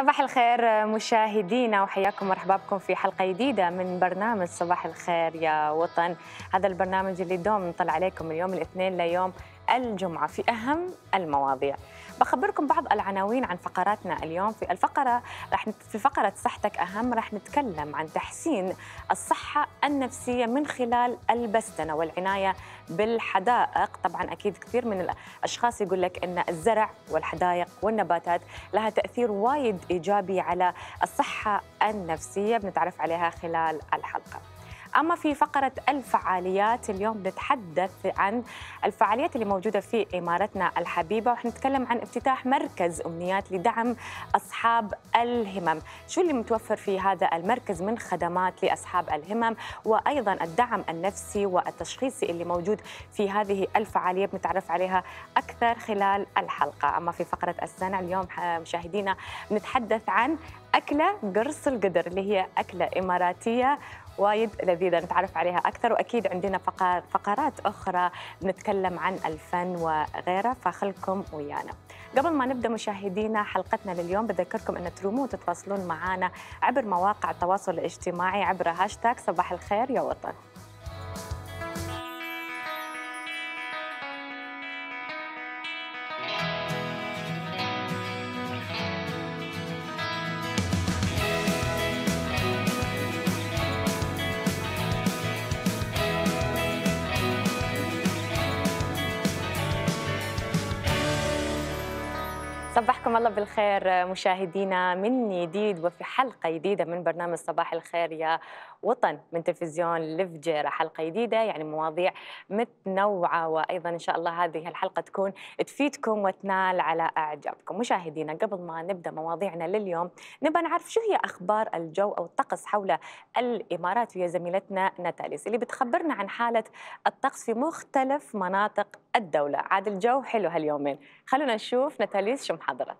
صباح الخير مشاهدينا وحياكم مرحبا بكم في حلقه جديده من برنامج صباح الخير يا وطن هذا البرنامج اللي دوم نطلع عليكم من يوم الاثنين ليوم الجمعة في أهم المواضيع بخبركم بعض العناوين عن فقراتنا اليوم في الفقرة رح نت... في فقرة صحتك أهم رح نتكلم عن تحسين الصحة النفسية من خلال البستنة والعناية بالحدائق طبعا أكيد كثير من الأشخاص يقول لك أن الزرع والحدائق والنباتات لها تأثير وايد إيجابي على الصحة النفسية بنتعرف عليها خلال الحلقة أما في فقرة الفعاليات اليوم بنتحدث عن الفعاليات اللي موجودة في إمارتنا الحبيبة وحنتكلم عن افتتاح مركز أمنيات لدعم أصحاب الهمم شو اللي متوفر في هذا المركز من خدمات لأصحاب الهمم وأيضا الدعم النفسي والتشخيصي اللي موجود في هذه الفعالية بنتعرف عليها أكثر خلال الحلقة أما في فقرة السنة اليوم مشاهدينا بنتحدث عن أكلة قرص القدر اللي هي أكلة إماراتية وايد لذيذه نتعرف عليها اكثر واكيد عندنا فقرات اخرى نتكلم عن الفن وغيره فخلكم ويانا قبل ما نبدا مشاهدينا حلقتنا لليوم بذكركم ان ترومون تتواصلون معنا عبر مواقع التواصل الاجتماعي عبر هاشتاك صباح الخير يا وطن صبح مساكم الله بالخير مشاهدينا من جديد وفي حلقه جديده من برنامج صباح الخير يا وطن من تلفزيون لفجيرة حلقة جديدة يعني مواضيع متنوعة وأيضا إن شاء الله هذه الحلقة تكون تفيدكم وتنال على إعجابكم مشاهدينا قبل ما نبدأ مواضيعنا لليوم نبى نعرف شو هي أخبار الجو أو الطقس حول الإمارات ويا زميلتنا نتاليس اللي بتخبرنا عن حالة الطقس في مختلف مناطق الدولة عاد الجو حلو هاليومين خلونا نشوف نتاليس شو محضرة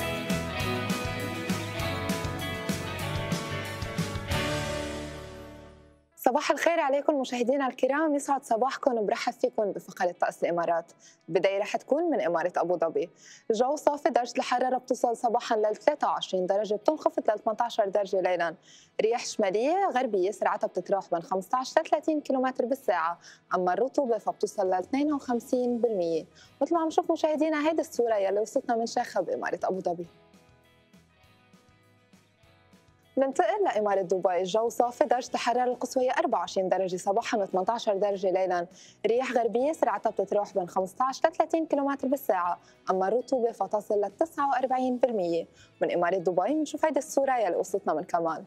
صباح الخير عليكم مشاهدينا الكرام يسعد صباحكم وبرحب فيكم بفقرة طقس الإمارات البداية رح تكون من إمارة أبو ظبي جو صافي درجة الحرارة بتصل صباحا لل 23 درجة بتنخفض لل 18 درجة ليلا رياح شمالية غربية سرعتها بتتراوح من 15 ل 30 كم بالساعة أما الرطوبة فبتصل لل 52% مثل ما عم نشوف مشاهدينا هيدي الصورة يلي وصلتنا من شاخة بإمارة أبو ظبي ننتقل لإمارة دبي الجو صافي درجة الحرارة القصوى هي 24 درجة صباحا و18 درجة ليلا رياح غربية سرعتها بتتراوح بين 15 ل 30 كم بالساعة أما الرطوبة فتصل ل 49% من إمارة دبي بنشوف هيدي الصورة يلي قصتنا من كمان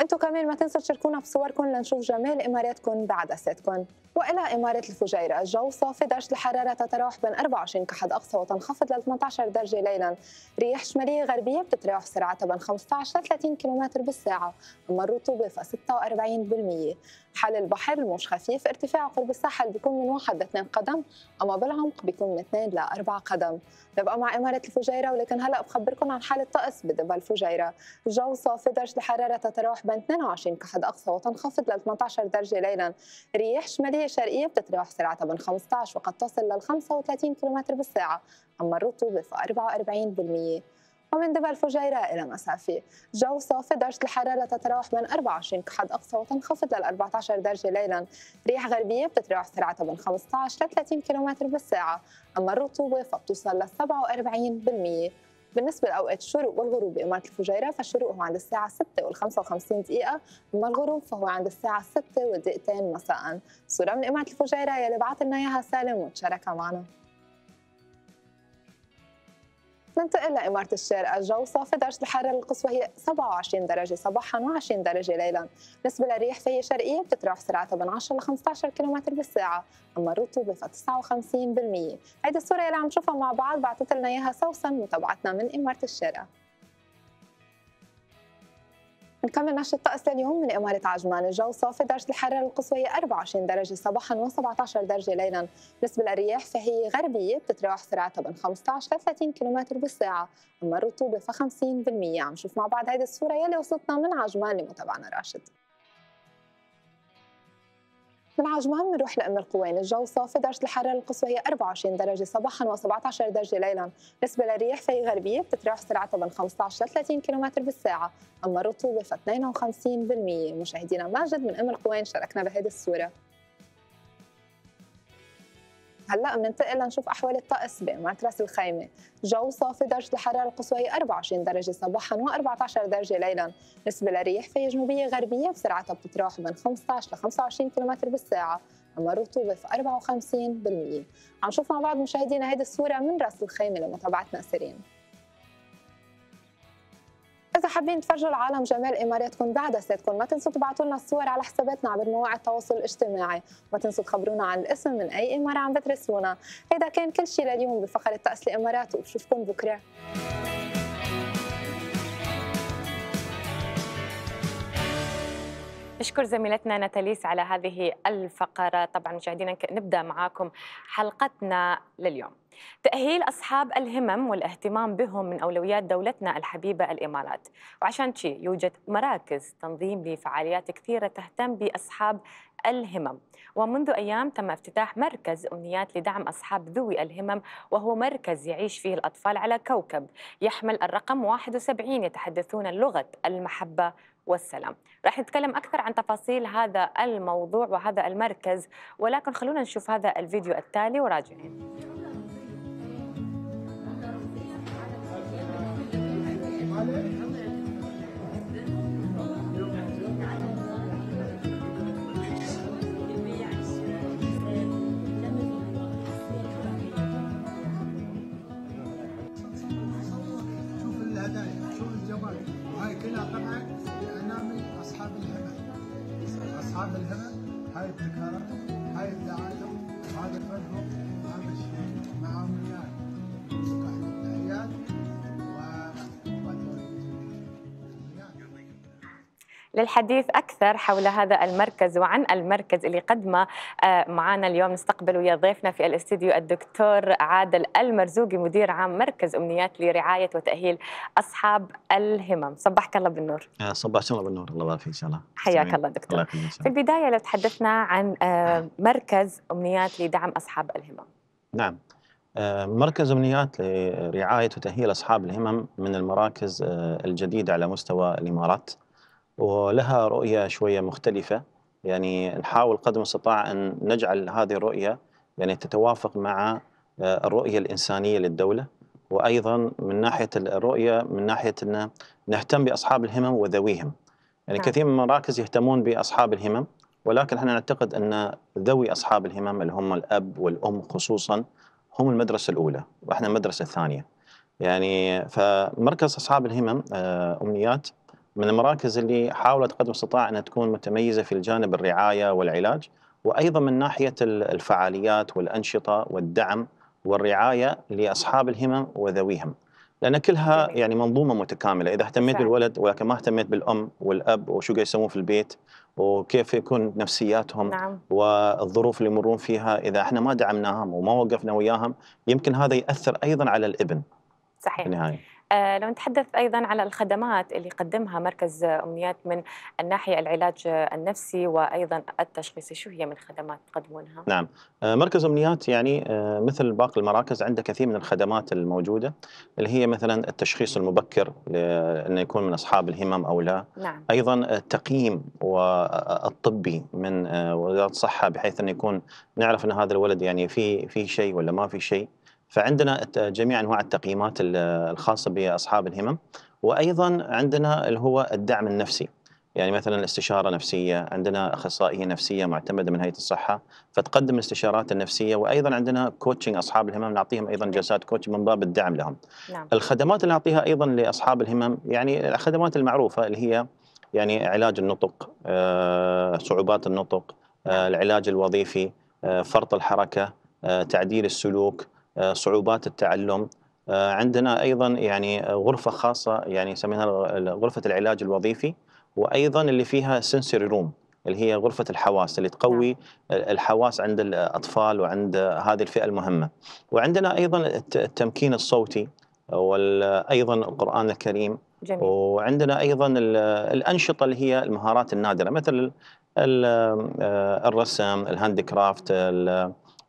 انتم كمان ما تنسوا تشاركونا بصوركم لنشوف جمال اماراتكم بعدساتكم والى اماره الفجيره الجو صافي درجه الحراره تتراوح بين 24 كحد اقصى وتنخفض ل 18 درجه ليلا رياح شماليه غربيه بتتراوح سرعتها بين 15 ل 30 كم بالساعه اما الرطوبه ف 46% حال البحر الموج خفيف ارتفاعه قرب الساحل بيكون من واحد لاثنين قدم اما بالعمق بيكون من اثنين لاربع قدم ببقى مع اماره الفجيره ولكن هلا بخبركم عن حاله الطقس بدبا الفجيره الجو صافي درجه الحراره تتراوح بين 22 كحد اقصى وتنخفض ل 18 درجه ليلا رياح شماليه شرقيه بتتراوح سرعتها بين 15 وقد تصل لل 35 كم بالساعه اما الرطوبه ف 44% ومن دبل فجيرة إلى مسافي جو صافي درجة الحرارة تتراوح بين 24 كحد أقصى وتنخفض لل 14 درجة ليلا رياح غربية بتتراوح سرعتها من 15 ل 30 كم بالساعة أما الرطوبة فبتوصل لل 47% بالنسبة لأوقات الشروق والغروب بإمارة الفجيرة فالشروق هو عند الساعة 6 و55 دقيقة أما الغروب فهو عند الساعة 6 ودقيقتين مساء صورة من إمارة الفجيرة يلي بعث لنا إياها سالم وتشاركها معنا ننتقل لإمارة الشارقة الجو صافي درجة الحرارة القصوى هي 27 درجة صباحا و20 درجة ليلا بالنسبة للريح فهي شرقية بتتراوح سرعتها من 10 ل 15 كم بالساعة أما الرطوبة ف 59% هيدي الصورة اللي عم نشوفها مع بعض بعثت لنا إياها سوسن متابعتنا من إمارة الشارقة نكمل نشرة الطقس اليوم من إمارة عجمان الجو صافي درجة الحرارة القصوى 24 درجة صباحا و17 درجة ليلا بالنسبة للرياح فهي غربية بتتراوح سرعتها بين 15 ل 30 كم بالساعة أما الرطوبة ف 50% عم نشوف مع بعض هذه الصورة يلي وصلتنا من عجمان لمتابعنا راشد من عجمان نروح لأم القوين الجو صافي درجة الحرارة القصوى هي 24 درجة صباحا و17 درجة ليلا بالنسبة للرياح فهي غربية بتتراوح سرعتها من 15 ل 30 كم بالساعة أما الرطوبة ف 52% مشاهدينا ماجد من أم القوين شاركنا بهذه الصورة هلا بننتقل لنشوف احوال الطقس بمعترس الخيمه، جو صافي درجه الحراره القصوى 24 درجه صباحا و14 درجه ليلا، بالنسبه للرياح فهي جنوبيه غربيه وسرعتها بتتراوح من 15 ل 25 كم بالساعه، اما الرطوبه في 54%. عم نشوف مع بعض مشاهدينا هيدي الصوره من راس الخيمه لمتابعتنا سريعا. حابين تفرجوا العالم جمال اماراتكم بعد سيادتكم ما تنسوا تبعتوا لنا الصور على حساباتنا عبر مواقع التواصل الاجتماعي وما تنسوا تخبرونا عن الاسم من اي اماره عم بترسلونا هيدا كان كل شيء لليوم بفقره طقس الامارات وبشوفكم بكره نشكر زميلتنا ناتاليس على هذه الفقرة طبعا مشاهدينا نبدأ معاكم حلقتنا لليوم تأهيل أصحاب الهمم والاهتمام بهم من أولويات دولتنا الحبيبة الإمارات وعشان شيء يوجد مراكز تنظيم لفعاليات كثيرة تهتم بأصحاب الهمم ومنذ أيام تم افتتاح مركز أمنيات لدعم أصحاب ذوي الهمم وهو مركز يعيش فيه الأطفال على كوكب يحمل الرقم 71 يتحدثون لغة المحبة والسلام راح نتكلم أكثر عن تفاصيل هذا الموضوع وهذا المركز ولكن خلونا نشوف هذا الفيديو التالي وراجعين هذا الهبل هاي الذكرى هاي الزعانف هذا الفرد للحديث أكثر حول هذا المركز وعن المركز اللي قدمه آه، معنا اليوم نستقبل ويا ضيفنا في الاستديو الدكتور عادل المرزوقي مدير عام مركز أمنيات لرعاية وتأهيل أصحاب الهمم صبحك الله بالنور آه، صبحك الله بالنور الله يبارك فيك إن شاء الله حياك الله دكتور الله في البداية لو تحدثنا عن آه، نعم. مركز أمنيات لدعم أصحاب الهمم نعم مركز أمنيات لرعاية وتأهيل أصحاب الهمم من المراكز الجديدة على مستوى الإمارات ولها رؤية شوية مختلفة يعني نحاول قدر المستطاع أن نجعل هذه الرؤية يعني تتوافق مع آه، الرؤية الإنسانية للدولة وأيضا من ناحية الرؤية من ناحية أن نهتم بأصحاب الهمم وذويهم يعني نعم. كثير من المراكز يهتمون بأصحاب الهمم ولكن احنا نعتقد أن ذوي أصحاب الهمم اللي هم الأب والأم خصوصا هم المدرسة الأولى وإحنا المدرسة الثانية يعني فمركز أصحاب الهمم آه، أمنيات من المراكز اللي حاولت قدر المستطاع انها تكون متميزه في الجانب الرعايه والعلاج وايضا من ناحيه الفعاليات والانشطه والدعم والرعايه لاصحاب الهمم وذويهم. لان كلها يعني منظومه متكامله، اذا اهتميت بالولد ولكن ما اهتميت بالام والاب وشو قاعد يسوون في البيت وكيف يكون نفسياتهم نعم. والظروف اللي يمرون فيها، اذا احنا ما دعمناهم وما وقفنا وياهم يمكن هذا ياثر ايضا على الابن. صحيح. في النهايه. آه، لو نتحدث أيضا على الخدمات اللي يقدمها مركز أمنيات من الناحية العلاج النفسي وأيضا التشخيصي شو هي من خدمات تقدمونها؟ نعم آه، مركز أمنيات يعني آه، مثل باقي المراكز عنده كثير من الخدمات الموجودة اللي هي مثلا التشخيص المبكر أنه يكون من أصحاب الهمم أو لا نعم. أيضا التقييم والطبي من وزارة الصحة بحيث أنه يكون نعرف أن هذا الولد يعني في في شيء ولا ما في شيء فعندنا جميع انواع التقييمات الخاصه باصحاب الهمم وايضا عندنا اللي هو الدعم النفسي يعني مثلا استشاره نفسيه عندنا اخصائيه نفسيه معتمده من هيئه الصحه فتقدم الاستشارات النفسيه وايضا عندنا كوتشنج اصحاب الهمم نعطيهم ايضا جلسات كوتش من باب الدعم لهم نعم. الخدمات اللي نعطيها ايضا لاصحاب الهمم يعني الخدمات المعروفه اللي هي يعني علاج النطق آه، صعوبات النطق آه، العلاج الوظيفي آه، فرط الحركه تعديل السلوك آه، صعوبات التعلم آه، عندنا ايضا يعني غرفه خاصه يعني سميناها غرفه العلاج الوظيفي وايضا اللي فيها سنسوري روم اللي هي غرفه الحواس اللي تقوي نعم. الحواس عند الاطفال وعند هذه الفئه المهمه. وعندنا ايضا التمكين الصوتي وايضا القران الكريم جميل. وعندنا ايضا الانشطه اللي هي المهارات النادره مثل آه، الرسم، الهاند كرافت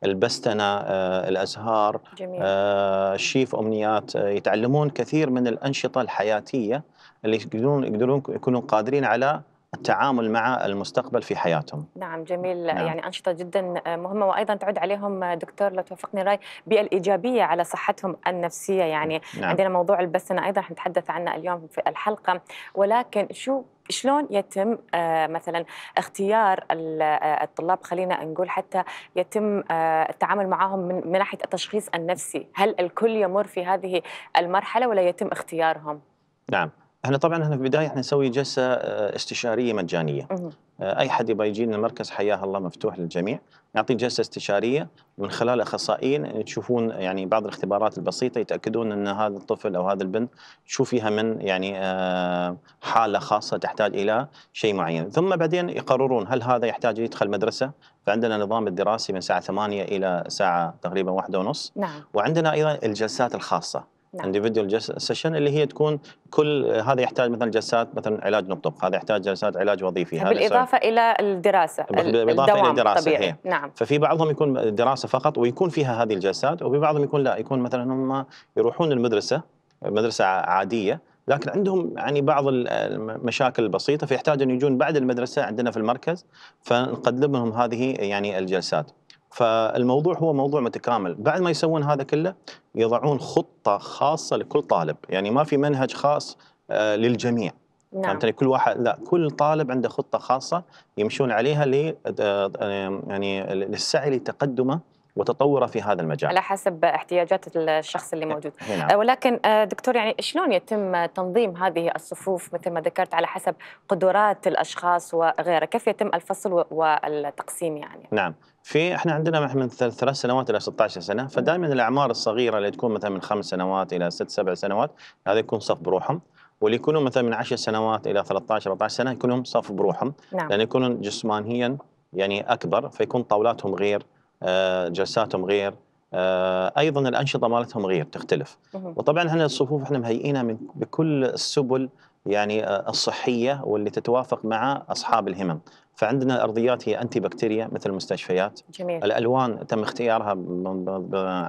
البستنه آه، الازهار جميل. الشيف آه، امنيات آه، يتعلمون كثير من الانشطه الحياتيه اللي يقدرون يكونون قادرين على التعامل مع المستقبل في حياتهم نعم جميل نعم. يعني أنشطة جدا آه، مهمة وأيضا تعود عليهم آه، دكتور لو توافقني الرأي بالإيجابية على صحتهم النفسية يعني نعم. عندنا موضوع البسنة أيضا حنتحدث عنه اليوم في الحلقة ولكن شو شلون يتم آه، مثلا اختيار الطلاب خلينا نقول حتى يتم التعامل معهم من ناحيه التشخيص النفسي، هل الكل يمر في هذه المرحله ولا يتم اختيارهم؟ نعم احنا طبعا احنا في البدايه احنا نسوي جلسه آه، استشاريه مجانيه آه، اي حد يبغى يجي لنا المركز حياه الله مفتوح للجميع نعطي جلسه استشاريه من خلال اخصائيين تشوفون يعني بعض الاختبارات البسيطه يتاكدون ان هذا الطفل او هذا البنت شو فيها من يعني آه، حاله خاصه تحتاج الى شيء معين ثم بعدين يقررون هل هذا يحتاج يدخل مدرسه فعندنا نظام الدراسي من الساعه 8 الى ساعه تقريبا واحدة ونص نعم. وعندنا ايضا الجلسات الخاصه نعم. individual session اللي هي تكون كل هذا يحتاج مثلا جلسات مثلا علاج نطق هذا يحتاج جلسات علاج وظيفي هذا بالاضافه الى الدراسه بالاضافه الى الدراسه طبيعي. هي. إيه. نعم ففي بعضهم يكون دراسه فقط ويكون فيها هذه الجلسات وفي بعضهم يكون لا يكون مثلا هم يروحون المدرسه مدرسه عاديه لكن عندهم يعني بعض المشاكل البسيطه فيحتاج ان يجون بعد المدرسه عندنا في المركز فنقدم لهم هذه يعني الجلسات فالموضوع هو موضوع متكامل بعد ما يسوون هذا كله يضعون خطه خاصه لكل طالب يعني ما في منهج خاص آه، للجميع نعم. فهمتني كل واحد لا كل طالب عنده خطه خاصه يمشون عليها ل آه، يعني للسعي لتقدمه وتطور في هذا المجال على حسب احتياجات الشخص اللي أه، موجود هنا. أه، ولكن أه، دكتور يعني شلون يتم تنظيم هذه الصفوف مثل ما ذكرت على حسب قدرات الاشخاص وغيره كيف يتم الفصل والتقسيم يعني نعم في احنا عندنا من ثلاث سنوات الى 16 سنه فدائما الاعمار الصغيره اللي تكون مثلا من خمس سنوات الى ست سبع سنوات هذا يكون صف بروحهم واللي يكونوا مثلا من 10 سنوات الى 13 14 سنه يكونون صف بروحهم نعم. لان يكونون جسمانيا يعني اكبر فيكون طاولاتهم غير آه، جلساتهم غير آه، ايضا الانشطه مالتهم غير تختلف وطبعا احنا الصفوف احنا مهيئينها من بكل السبل يعني آه، الصحيه واللي تتوافق مع اصحاب الهمم فعندنا الارضيات هي انتي بكتيريا مثل المستشفيات جميل. الالوان تم اختيارها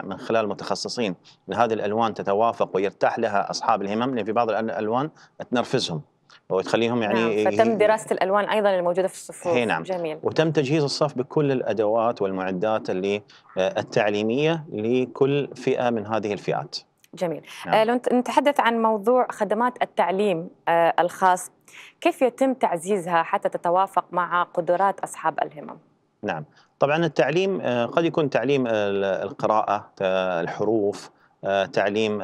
من خلال متخصصين هذه الالوان تتوافق ويرتاح لها اصحاب الهمم لان في بعض الالوان تنرفزهم وتخليهم يعني نعم فتم دراسه الالوان ايضا الموجوده في الصفوف هي نعم جميل وتم تجهيز الصف بكل الادوات والمعدات اللي آه، التعليميه لكل فئه من هذه الفئات جميل نعم. آه، لو نتحدث عن موضوع خدمات التعليم آه، الخاص كيف يتم تعزيزها حتى تتوافق مع قدرات اصحاب الهمم نعم طبعا التعليم قد يكون تعليم القراءه الحروف تعليم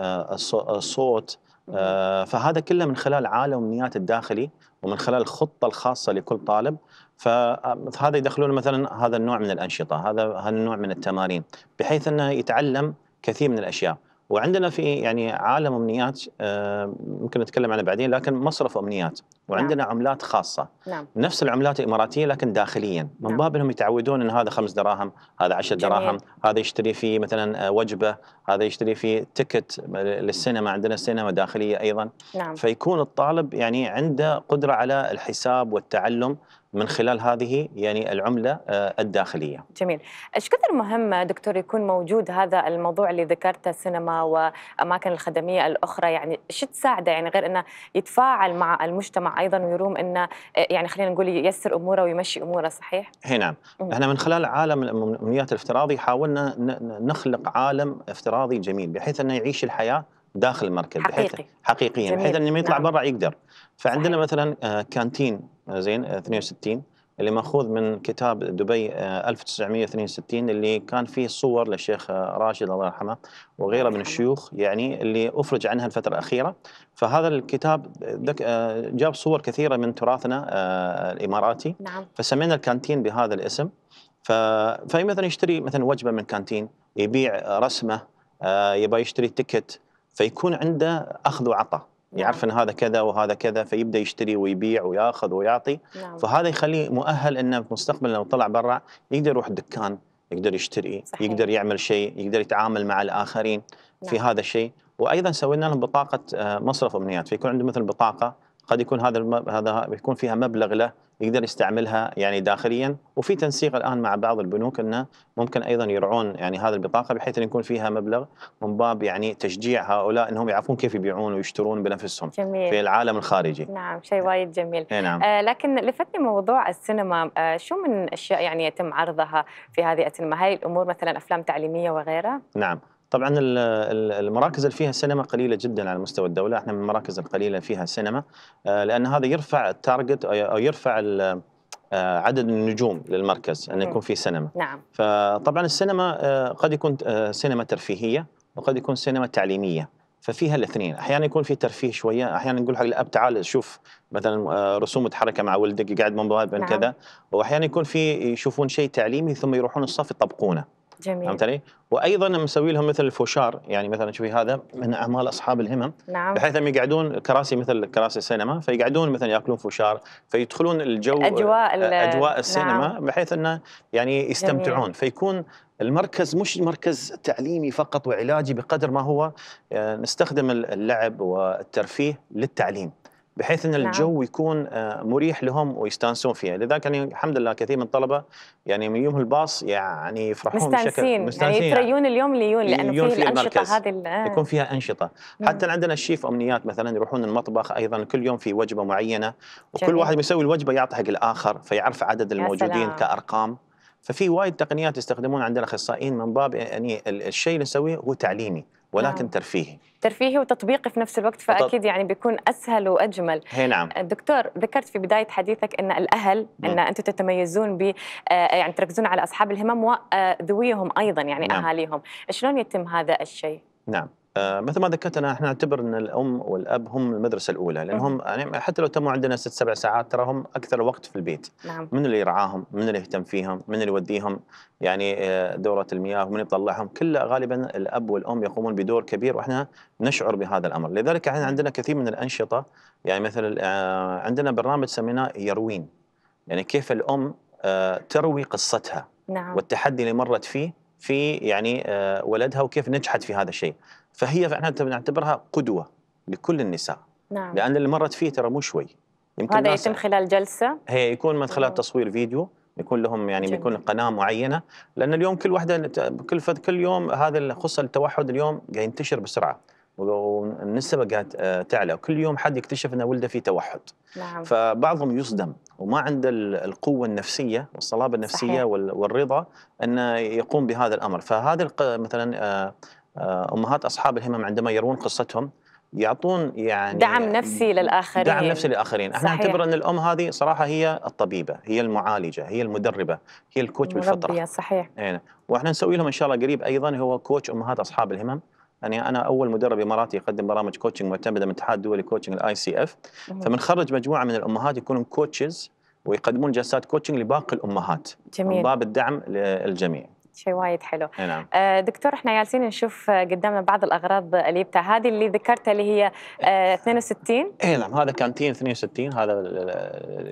الصوت آه، فهذا كله من خلال عالم امنيات الداخلي ومن خلال الخطه الخاصه لكل طالب فهذا آه، يدخلون مثلا هذا النوع من الانشطه هذا هذا النوع من التمارين بحيث انه يتعلم كثير من الاشياء وعندنا في يعني عالم امنيات آه، ممكن نتكلم عنه بعدين لكن مصرف امنيات وعندنا نعم. عملات خاصه نعم. نفس العملات الاماراتيه لكن داخليا من نعم. باب انهم يتعودون ان هذا خمس دراهم هذا عشر جميل. دراهم هذا يشتري فيه مثلا آه، وجبه هذا يشتري فيه تكت للسينما عندنا سينما داخليه ايضا نعم. فيكون الطالب يعني عنده قدره على الحساب والتعلم من خلال هذه يعني العمله آه، الداخليه. جميل، ايش كثر مهم دكتور يكون موجود هذا الموضوع اللي ذكرته السينما واماكن الخدميه الاخرى يعني شو تساعده يعني غير انه يتفاعل مع المجتمع ايضا ويروم انه آه، يعني خلينا نقول ييسر اموره ويمشي اموره صحيح؟ اي نعم، احنا من خلال عالم الامنيات الافتراضي حاولنا نخلق عالم افتراضي جميل بحيث انه يعيش الحياه داخل المركز حقيقي حقيقيا بحيث انه يطلع نعم. برا يقدر فعندنا صحيح. مثلا آه، كانتين آه، زين 62 آه، اللي ماخوذ من كتاب دبي 1962 اللي كان فيه صور للشيخ راشد الله يرحمه وغيره من نعم. الشيوخ يعني اللي افرج عنها الفتره الاخيره فهذا الكتاب جاب صور كثيره من تراثنا الاماراتي نعم. فسمينا الكانتين بهذا الاسم فمثلا يشتري مثلا وجبه من كانتين يبيع رسمه يبغى يشتري تكت فيكون عنده اخذ وعطاء يعرف نعم. ان هذا كذا وهذا كذا فيبدا يشتري ويبيع وياخذ ويعطي نعم. فهذا يخليه مؤهل انه في المستقبل لو طلع برا يقدر يروح الدكان يقدر يشتري صحيح. يقدر يعمل شيء يقدر يتعامل مع الاخرين نعم. في هذا الشيء وايضا سوينا لهم بطاقه آه، مصرف امنيات فيكون عنده مثل بطاقه قد يكون هذا المب... هذا يكون فيها مبلغ له يقدر يستعملها يعني داخليا وفي تنسيق الان مع بعض البنوك انه ممكن ايضا يرعون يعني هذه البطاقه بحيث ان يكون فيها مبلغ من باب يعني تشجيع هؤلاء انهم يعرفون كيف يبيعون ويشترون بنفسهم جميل. في العالم الخارجي نعم شيء وايد جميل اي نعم. آه لكن لفتني موضوع السينما آه شو من اشياء يعني يتم عرضها في هذه السينما هاي الامور مثلا افلام تعليميه وغيرها نعم طبعا المراكز اللي فيها سينما قليله جدا على مستوى الدوله احنا من المراكز القليله فيها سينما آه، لان هذا يرفع التارجت او يرفع آه، عدد النجوم للمركز ان يكون في سينما نعم فطبعا السينما آه، قد يكون سينما ترفيهيه وقد يكون سينما تعليميه ففيها الاثنين احيانا يكون في ترفيه شويه احيانا نقول حق الاب تعال شوف مثلا رسوم متحركه مع ولدك قاعد من باب نعم. كذا واحيانا يكون في يشوفون شيء تعليمي ثم يروحون الصف يطبقونه جميل فهمتني؟ وايضا مسوي لهم مثل الفوشار يعني مثلا شوفي هذا من اعمال اصحاب الهمم نعم بحيث انهم يقعدون كراسي مثل كراسي السينما فيقعدون مثلا ياكلون فوشار فيدخلون الجو اجواء اجواء نعم. السينما نعم. بحيث انه يعني يستمتعون جميل. فيكون المركز مش مركز تعليمي فقط وعلاجي بقدر ما هو آه، نستخدم اللعب والترفيه للتعليم بحيث ان نعم. الجو يكون آه، مريح لهم ويستانسون فيه لذلك يعني الحمد لله كثير من الطلبه يعني من يوم الباص يعني يفرحون مستانسين مستانسين يعني يتريون اليوم ليون لانه في الانشطه هذه آه. يكون فيها انشطه مم. حتى عندنا الشيف امنيات مثلا يروحون المطبخ ايضا كل يوم في وجبه معينه وكل جميل. واحد يسوي الوجبه يعطي حق الاخر فيعرف عدد الموجودين كارقام ففي وايد تقنيات يستخدمون عند الاخصائيين من باب يعني الشيء اللي نسويه هو تعليمي ولكن نعم. ترفيهي ترفيهي وتطبيقي في نفس الوقت فاكيد يعني بيكون اسهل واجمل هي نعم آه، دكتور ذكرت في بدايه حديثك ان الاهل نعم. ان انتم تتميزون ب آه، يعني تركزون على اصحاب الهمم وذويهم ايضا يعني نعم. اهاليهم شلون يتم هذا الشيء نعم آه، مثل ما ذكرت انا احنا نعتبر ان الام والاب هم المدرسه الاولى لانهم يعني حتى لو تموا عندنا ست سبع ساعات ترى هم اكثر وقت في البيت نعم. من اللي يرعاهم من اللي يهتم فيهم من اللي يوديهم يعني آه، دوره المياه من يطلعهم كله غالبا الاب والام يقومون بدور كبير واحنا نشعر بهذا الامر لذلك احنا عندنا كثير من الانشطه يعني مثل آه، عندنا برنامج سميناه يروين يعني كيف الام تروي قصتها نعم. والتحدي اللي مرت فيه في يعني ولدها وكيف نجحت في هذا الشيء فهي فعلا نعتبرها قدوه لكل النساء نعم. لان اللي مرت فيه ترى مو شوي يمكن هذا يتم خلال جلسه هي يكون من خلال تصوير فيديو يكون لهم يعني جميل. بيكون قناه معينه لان اليوم كل واحده كل كل يوم هذا خصوصا التوحد اليوم قاعد ينتشر بسرعه والنسبه قاعد تعلى وكل يوم حد يكتشف ان ولده في توحد نعم. فبعضهم يصدم وما عنده القوه النفسيه والصلابه النفسيه صحيح. والرضا انه يقوم بهذا الامر فهذا مثلا آه، آه، امهات اصحاب الهمم عندما يرون قصتهم يعطون يعني دعم نفسي للاخرين دعم نفسي للاخرين احنا نعتبر ان الام هذه صراحه هي الطبيبه هي المعالجه هي المدربه هي الكوتش بالفطره صحيح يعني واحنا نسوي لهم ان شاء الله قريب ايضا هو كوتش امهات اصحاب الهمم يعني انا اول مدرب اماراتي يقدم برامج كوتشنج معتمده من الاتحاد الدولي كوتشنج الاي سي اف فبنخرج مجموعه من الامهات يكونون كوتشز ويقدمون جلسات كوتشنج لباقي الامهات جميل من باب الدعم للجميع شيء وايد حلو نعم. آه، دكتور احنا جالسين نشوف قدامنا بعض الاغراض اللي بتاع هذه اللي ذكرتها اللي هي 62 آه، اي إيه نعم هذا كانتين 62 هذا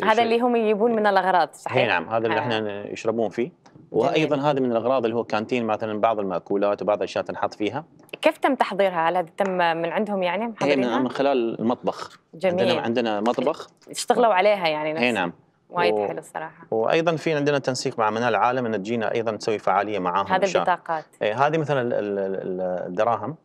هذا اللي هم يجيبون من الاغراض صحيح اي نعم هذا اللي آه. احنا يشربون فيه وايضا هذا من الاغراض اللي هو كانتين مثلا بعض الماكولات وبعض الاشياء تنحط فيها كيف تم تحضيرها؟ هل تم من عندهم يعني إيه نعم، محضرينها؟ من خلال المطبخ جميل عندنا, عندنا مطبخ اشتغلوا عليها يعني إيه نفس. اي نعم وايد و... حلو الصراحه وايضا في عندنا تنسيق مع منال العالم ان تجينا ايضا نسوي فعاليه معاهم هذه البطاقات اي هذه مثلا الدراهم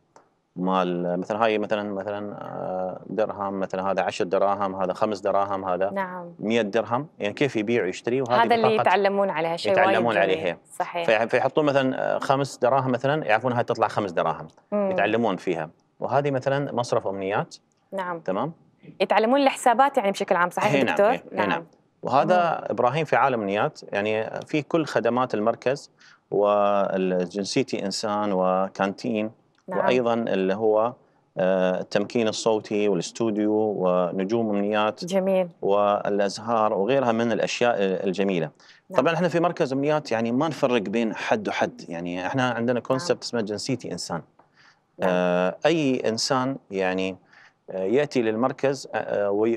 مال مثلا هاي مثلا مثلا آه، درهم مثلا هذا 10 دراهم هذا خمس دراهم هذا نعم 100 درهم يعني كيف يبيع ويشتري وهذا هذا اللي يتعلمون عليها شيء يتعلمون عليها يعني. صحيح فيحطون مثلا آه، خمس دراهم مثلا يعرفون هاي تطلع خمس دراهم مم. يتعلمون فيها وهذه مثلا مصرف امنيات نعم تمام يتعلمون الحسابات يعني بشكل عام صحيح إيه، نعم، دكتور إيه، إيه، نعم. نعم. وهذا نعم. ابراهيم في عالم نيات يعني في كل خدمات المركز والجنسيتي انسان وكانتين نعم. وايضا اللي هو آه، التمكين الصوتي والاستوديو ونجوم امنيات جميل والازهار وغيرها من الاشياء الجميله نعم. طبعا احنا في مركز امنيات يعني ما نفرق بين حد وحد يعني احنا عندنا كونسبت نعم. اسمه جنسيتي انسان نعم. آه، اي انسان يعني آه، ياتي للمركز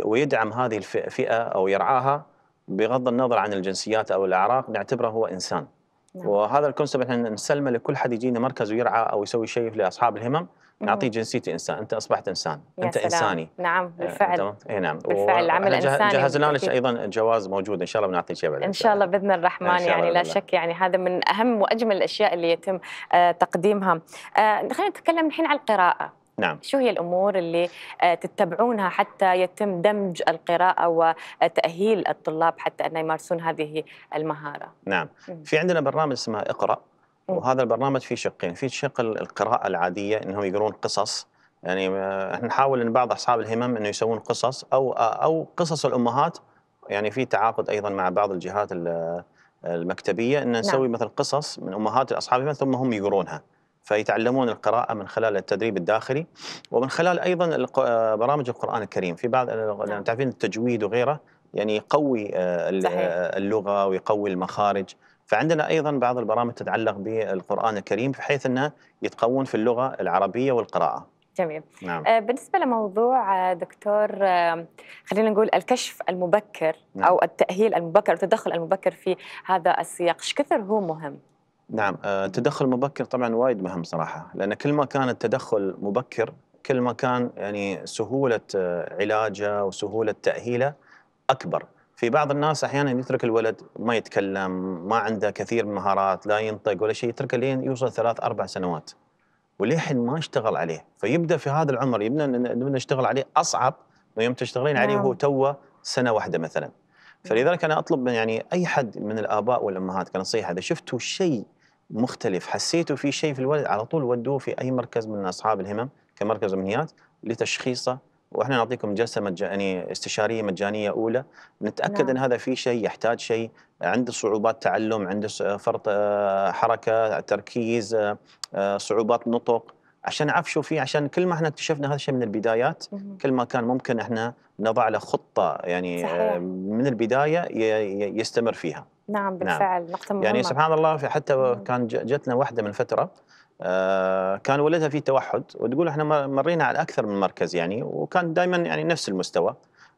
ويدعم هذه الفئه او يرعاها بغض النظر عن الجنسيات او الاعراق نعتبره هو انسان نعم. وهذا الكونسبت احنا نسلمه لكل حد يجينا مركز ويرعى او يسوي شيء لاصحاب الهمم نعطيه جنسيه انسان انت اصبحت انسان انت سلام. انساني نعم آه، بالفعل اي نعم بالفعل العمل انساني جهزنا لك ايضا جواز موجود ان شاء الله بنعطيك اياه ان شاء الله باذن الرحمن يعني, الله. لا شك يعني هذا من اهم واجمل الاشياء اللي يتم آه، تقديمها آه، خلينا نتكلم الحين على القراءه نعم شو هي الأمور اللي آه، تتبعونها حتى يتم دمج القراءة وتأهيل الطلاب حتى أن يمارسون هذه المهارة نعم في عندنا برنامج اسمه اقرأ وهذا البرنامج فيه شقين في شق القراءة العادية أنهم يقرون قصص يعني احنا آه، نحاول ان بعض اصحاب الهمم انه يسوون قصص او آه، او قصص الامهات يعني في تعاقد ايضا مع بعض الجهات المكتبيه ان نعم. نسوي نعم. مثل قصص من امهات الاصحاب ثم هم يقرونها. فيتعلمون القراءة من خلال التدريب الداخلي ومن خلال أيضا آه، برامج القرآن الكريم في بعض نعم. تعرفين التجويد وغيره يعني يقوي آه، اللغة ويقوي المخارج فعندنا ايضا بعض البرامج تتعلق بالقران الكريم بحيث انها يتقوون في اللغه العربيه والقراءه. جميل. نعم. آه، بالنسبه لموضوع دكتور خلينا نقول الكشف المبكر نعم. او التاهيل المبكر او التدخل المبكر في هذا السياق، ايش كثر هو مهم؟ نعم آه، التدخل المبكر طبعا وايد مهم صراحه لان كل ما كان التدخل مبكر كل ما كان يعني سهوله آه، علاجه وسهوله تاهيله اكبر في بعض الناس احيانا يترك الولد ما يتكلم ما عنده كثير من المهارات لا ينطق ولا شيء يتركه لين يوصل ثلاث اربع سنوات وللحين ما اشتغل عليه فيبدا في هذا العمر يبدا نشتغل عليه اصعب من يوم تشتغلين عليه وهو نعم. توه سنه واحده مثلا فلذلك انا اطلب من يعني اي حد من الاباء والامهات كنصيحه اذا شفتوا شيء مختلف حسيتوا في شيء في الولد على طول ودوه في اي مركز من اصحاب الهمم كمركز امنيات لتشخيصه واحنا نعطيكم جلسه مجانيه يعني استشاريه مجانيه اولى نتاكد نعم. ان هذا في شيء يحتاج شيء عنده صعوبات تعلم عنده فرط آه، حركه تركيز آه، آه، صعوبات نطق عشان نعرف شو فيه عشان كل ما احنا اكتشفنا هذا الشيء من البدايات كل ما كان ممكن احنا نضع له خطه يعني صحيح. من البدايه يستمر فيها نعم،, نعم بالفعل نعم. نقطة مهمة يعني سبحان الله في حتى كان جتنا واحدة من فترة آه، كان ولدها في توحد وتقول احنا مرينا على اكثر من مركز يعني وكان دائما يعني نفس المستوى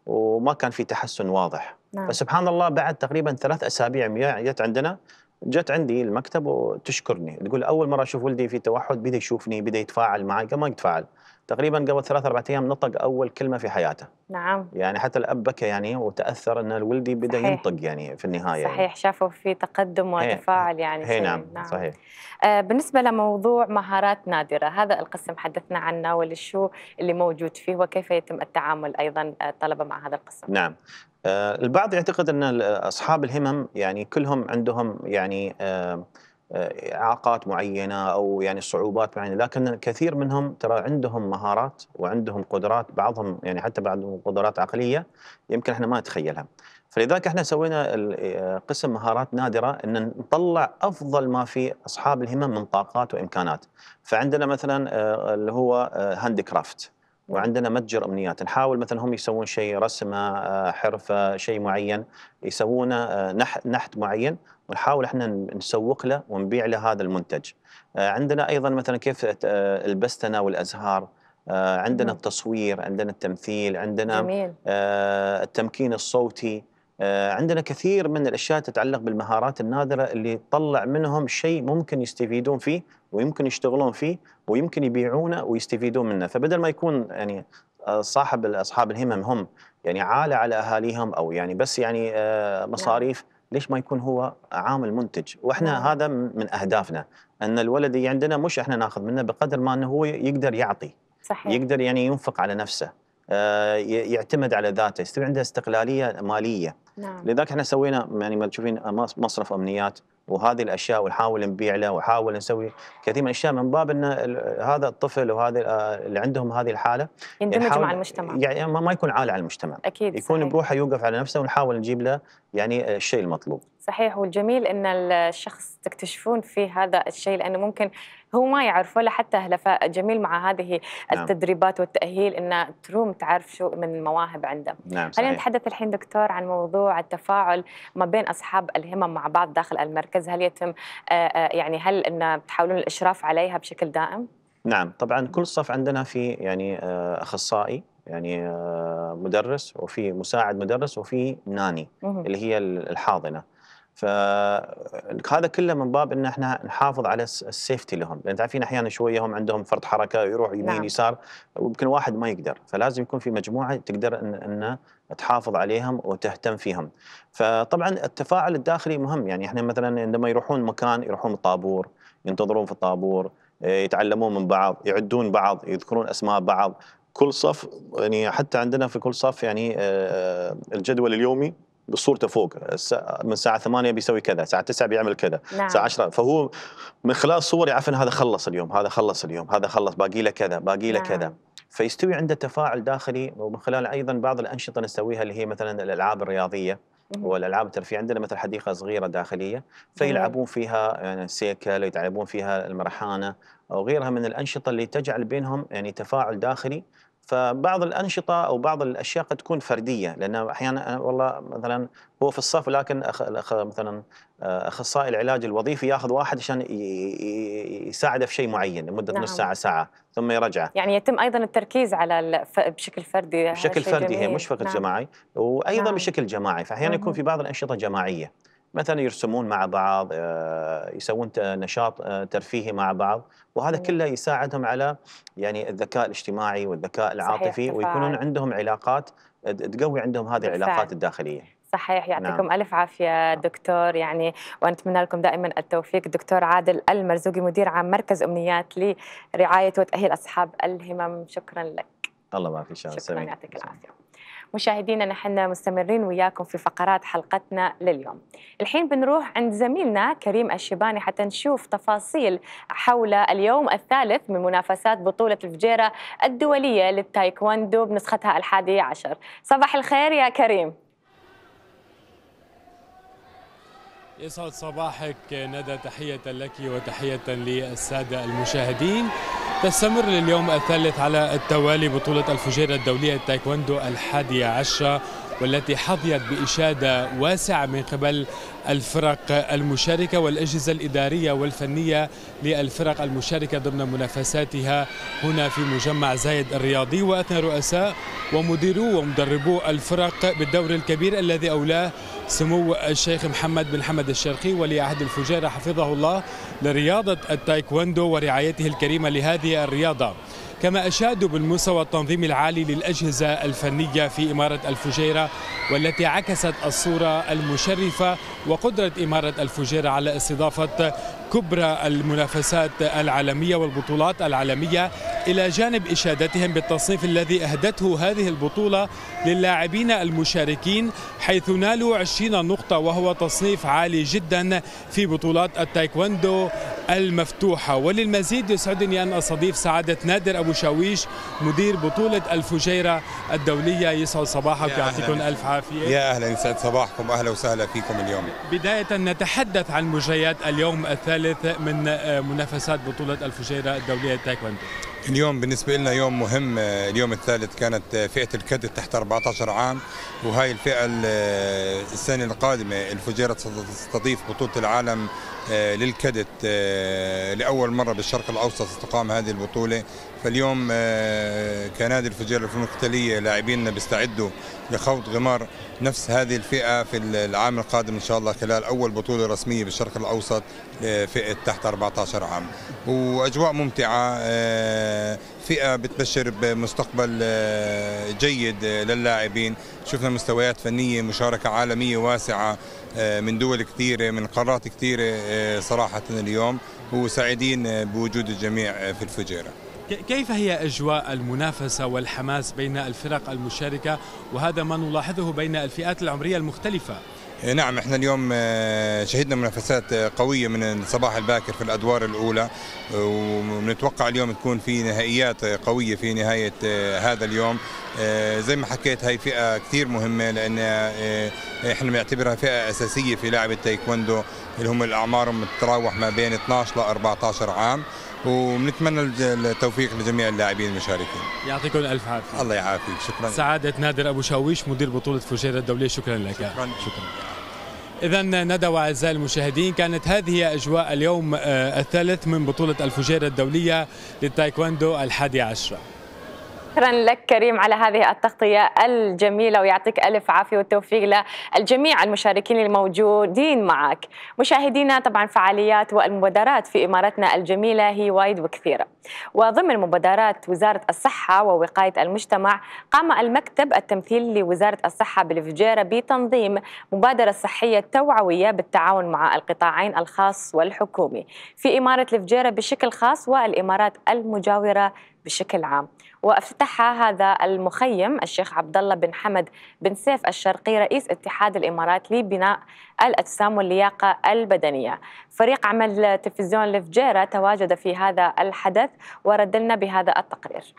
وما كان في تحسن واضح نعم. فسبحان الله بعد تقريبا ثلاث اسابيع جت عندنا جت عندي المكتب وتشكرني تقول اول مره اشوف ولدي في توحد بدا يشوفني بدا يتفاعل معي قبل ما يتفاعل تقريبا قبل ثلاث اربع ايام نطق اول كلمه في حياته نعم يعني حتى الاب بكى يعني وتاثر ان الولدي بدا صحيح. ينطق يعني في النهايه صحيح يعني. شافوا في تقدم وتفاعل يعني هي نعم. نعم صحيح آه بالنسبه لموضوع مهارات نادره هذا القسم حدثنا عنه واللي شو اللي موجود فيه وكيف يتم التعامل ايضا الطلبه آه، مع هذا القسم نعم آه البعض يعتقد ان اصحاب الهمم يعني كلهم عندهم يعني آه اعاقات معينه او يعني صعوبات معينه لكن كثير منهم ترى عندهم مهارات وعندهم قدرات بعضهم يعني حتى بعضهم قدرات عقليه يمكن احنا ما نتخيلها فلذلك احنا سوينا آه، قسم مهارات نادره ان نطلع افضل ما في اصحاب الهمم من طاقات وامكانات فعندنا مثلا آه، اللي هو هاند آه، كرافت وعندنا متجر امنيات نحاول مثلا هم يسوون شيء رسمه حرفه شيء معين يسوونه نحت معين ونحاول احنا نسوق له ونبيع له هذا المنتج آه، عندنا ايضا مثلا كيف آه، البستنه والازهار آه، عندنا التصوير عندنا التمثيل عندنا جميل. التمكين الصوتي عندنا كثير من الاشياء تتعلق بالمهارات النادره اللي تطلع منهم شيء ممكن يستفيدون فيه ويمكن يشتغلون فيه ويمكن يبيعونه ويستفيدون منه فبدل ما يكون يعني صاحب اصحاب الهمم هم يعني عالة على اهاليهم او يعني بس يعني نعم. مصاريف نعم. ليش ما يكون هو عامل منتج واحنا نعم. هذا من اهدافنا ان الولد اللي عندنا مش احنا ناخذ منه بقدر ما انه هو يقدر يعطي صحيح. يقدر يعني ينفق على نفسه آه، يعتمد على ذاته يصير عنده استقلاليه ماليه نعم. لذلك احنا سوينا يعني ما تشوفين مصرف امنيات وهذه الاشياء ونحاول نبيع له ونحاول نسوي كثير من الاشياء من باب ان هذا الطفل وهذا اللي عندهم هذه الحاله يندمج يعني مع المجتمع يعني ما يكون عالي على المجتمع اكيد يكون صحيح. بروحه يوقف على نفسه ونحاول نجيب له يعني الشيء المطلوب صحيح والجميل ان الشخص تكتشفون فيه هذا الشيء لانه ممكن هو ما يعرف ولا حتى أهله فجميل مع هذه نعم. التدريبات والتأهيل أن تروم تعرف شو من المواهب عنده نعم خلينا نتحدث الحين دكتور عن موضوع التفاعل ما بين أصحاب الهمم مع بعض داخل المركز هل يتم آه، آه، يعني هل أن تحاولون الإشراف عليها بشكل دائم؟ نعم طبعا كل صف عندنا في يعني آه، اخصائي يعني مدرس وفي مساعد مدرس وفي ناني اللي هي الحاضنه فهذا كله من باب ان احنا نحافظ على السيفتي لهم لان تعرفين احيانا شويه هم عندهم فرط حركه يروح يمين نعم. يسار ويمكن واحد ما يقدر فلازم يكون في مجموعه تقدر ان, إن تحافظ عليهم وتهتم فيهم فطبعا التفاعل الداخلي مهم يعني احنا مثلا عندما يروحون مكان يروحون الطابور ينتظرون في الطابور آه، يتعلمون من بعض يعدون بعض يذكرون اسماء بعض كل صف يعني حتى عندنا في كل صف يعني آه، الجدول اليومي بصورته فوق من الساعه 8 بيسوي كذا الساعه 9 بيعمل كذا نعم. الساعه 10 فهو من خلال صور يعرف ان هذا خلص اليوم هذا خلص اليوم هذا خلص باقي له كذا باقي له نعم. كذا فيستوي عنده تفاعل داخلي ومن خلال ايضا بعض الانشطه نسويها اللي هي مثلا الالعاب الرياضيه والالعاب الترفيه عندنا مثل حديقه صغيره داخليه فيلعبون فيها يعني السيكل يلعبون فيها المرحانه او غيرها من الانشطه اللي تجعل بينهم يعني تفاعل داخلي فبعض الانشطه او بعض الاشياء قد تكون فرديه لان احيانا والله مثلا هو في الصف لكن أخ أخ مثلا آه، اخصائي العلاج الوظيفي ياخذ واحد عشان يساعده في شيء معين لمده نعم. نص ساعه ساعه ثم يرجعه يعني يتم ايضا التركيز على الف... بشكل فردي بشكل فردي جميل. هي مش فقط نعم. جماعي وايضا نعم. بشكل جماعي فاحيانا يكون في بعض الانشطه جماعيه مثلا يرسمون مع بعض آه، يسوون نشاط آه، ترفيهي مع بعض وهذا نعم. كله يساعدهم على يعني الذكاء الاجتماعي والذكاء العاطفي ويكونون عندهم علاقات تقوي عندهم هذه بالفعل. العلاقات الداخليه صحيح يعطيكم نعم. ألف عافية دكتور يعني ونتمنى لكم دائما التوفيق دكتور عادل المرزوقي مدير عام مركز أمنيات لرعاية وتأهيل أصحاب الهمم شكرا لك الله ما في شان شكرا يعطيك العافية مشاهدينا نحن مستمرين وياكم في فقرات حلقتنا لليوم الحين بنروح عند زميلنا كريم الشيباني حتى نشوف تفاصيل حول اليوم الثالث من منافسات بطولة الفجيرة الدولية للتايكواندو بنسختها الحادية عشر صباح الخير يا كريم يسعد صباحك ندى تحية لك وتحية للسادة المشاهدين تستمر لليوم الثالث على التوالي بطولة الفجيرة الدولية التايكوندو الحادية عشرة والتي حظيت بإشادة واسعة من قبل الفرق المشاركة والأجهزة الإدارية والفنية للفرق المشاركة ضمن منافساتها هنا في مجمع زايد الرياضي وأثنى رؤساء ومديرو ومدربو الفرق بالدور الكبير الذي أولاه سمو الشيخ محمد بن حمد الشرقي ولي عهد الفجيرة حفظه الله لرياضة التايكوندو ورعايته الكريمة لهذه الرياضة كما أشادوا بالمستوى التنظيمي العالي للأجهزة الفنية في إمارة الفجيرة والتي عكست الصورة المشرفة وقدرة إمارة الفجيرة على استضافة كبرى المنافسات العالمية والبطولات العالمية إلى جانب إشادتهم بالتصنيف الذي أهدته هذه البطولة للاعبين المشاركين حيث نالوا 20 نقطة وهو تصنيف عالي جدا في بطولات التايكواندو المفتوحة وللمزيد يسعدني أن أستضيف سعادة نادر أبو شاويش مدير بطولة الفجيرة الدولية يسعد صباحك يعطيكم ألف عافية يا أهلا يسعد صباحكم أهلا وسهلا فيكم اليوم بداية نتحدث عن مجريات اليوم الثالث الثالث من آه، منافسات بطولة الفجيرة الدولية التايكوندو اليوم بالنسبة لنا يوم مهم آه، اليوم الثالث كانت آه، فئة الكادت تحت 14 عام وهاي الفئة السنة القادمة الفجيرة ستستضيف بطولة العالم للكادت لأول مرة بالشرق الأوسط ستقام هذه البطولة فاليوم كنادي الفجيرة المقتلية لاعبيننا بيستعدوا لخوض غمار نفس هذه الفئة في العام القادم إن شاء الله خلال أول بطولة رسمية بالشرق الأوسط فئة تحت 14 عام وأجواء ممتعة آه، فئة بتبشر بمستقبل آه، جيد آه، للاعبين شفنا مستويات فنية مشاركة عالمية واسعة من دول كثيرة من قارات كثيرة صراحة اليوم وسعيدين بوجود الجميع في الفجيره كيف هي أجواء المنافسة والحماس بين الفرق المشاركة وهذا ما نلاحظه بين الفئات العمرية المختلفة إيه، نعم احنا اليوم آه، شهدنا منافسات آه، قويه من الصباح الباكر في الادوار الاولى ونتوقع اليوم تكون في نهائيات آه، قويه في نهايه هذا اليوم زي ما حكيت هاي فئه كثير مهمه لان احنا بنعتبرها فئه اساسيه في لاعب التايكوندو اللي هم الاعمار متراوح ما بين 12 ل 14 عام ونتمنى التوفيق لجميع اللاعبين المشاركين يعطيكم الف عافيه الله يعافيك شكرا سعاده نادر ابو شاويش مدير بطوله فجيره الدوليه شكرا لك شكرا شكرا إذا ندى وأعزائي المشاهدين كانت هذه أجواء اليوم آه، الثالث من بطولة الفجيرة الدولية للتايكواندو الحادي عشرة شكرا لك كريم على هذه التغطية الجميلة ويعطيك ألف عافية والتوفيق للجميع المشاركين الموجودين معك مشاهدينا طبعا فعاليات والمبادرات في إمارتنا الجميلة هي وايد وكثيرة وضمن مبادرات وزارة الصحة ووقاية المجتمع قام المكتب التمثيل لوزارة الصحة بالفجيرة بتنظيم مبادرة صحية توعوية بالتعاون مع القطاعين الخاص والحكومي في إمارة الفجيرة بشكل خاص والإمارات المجاورة بشكل عام وافتتح هذا المخيم الشيخ عبد الله بن حمد بن سيف الشرقي رئيس اتحاد الامارات لبناء الاجسام واللياقه البدنيه. فريق عمل تلفزيون الفجيره تواجد في هذا الحدث ورد لنا بهذا التقرير.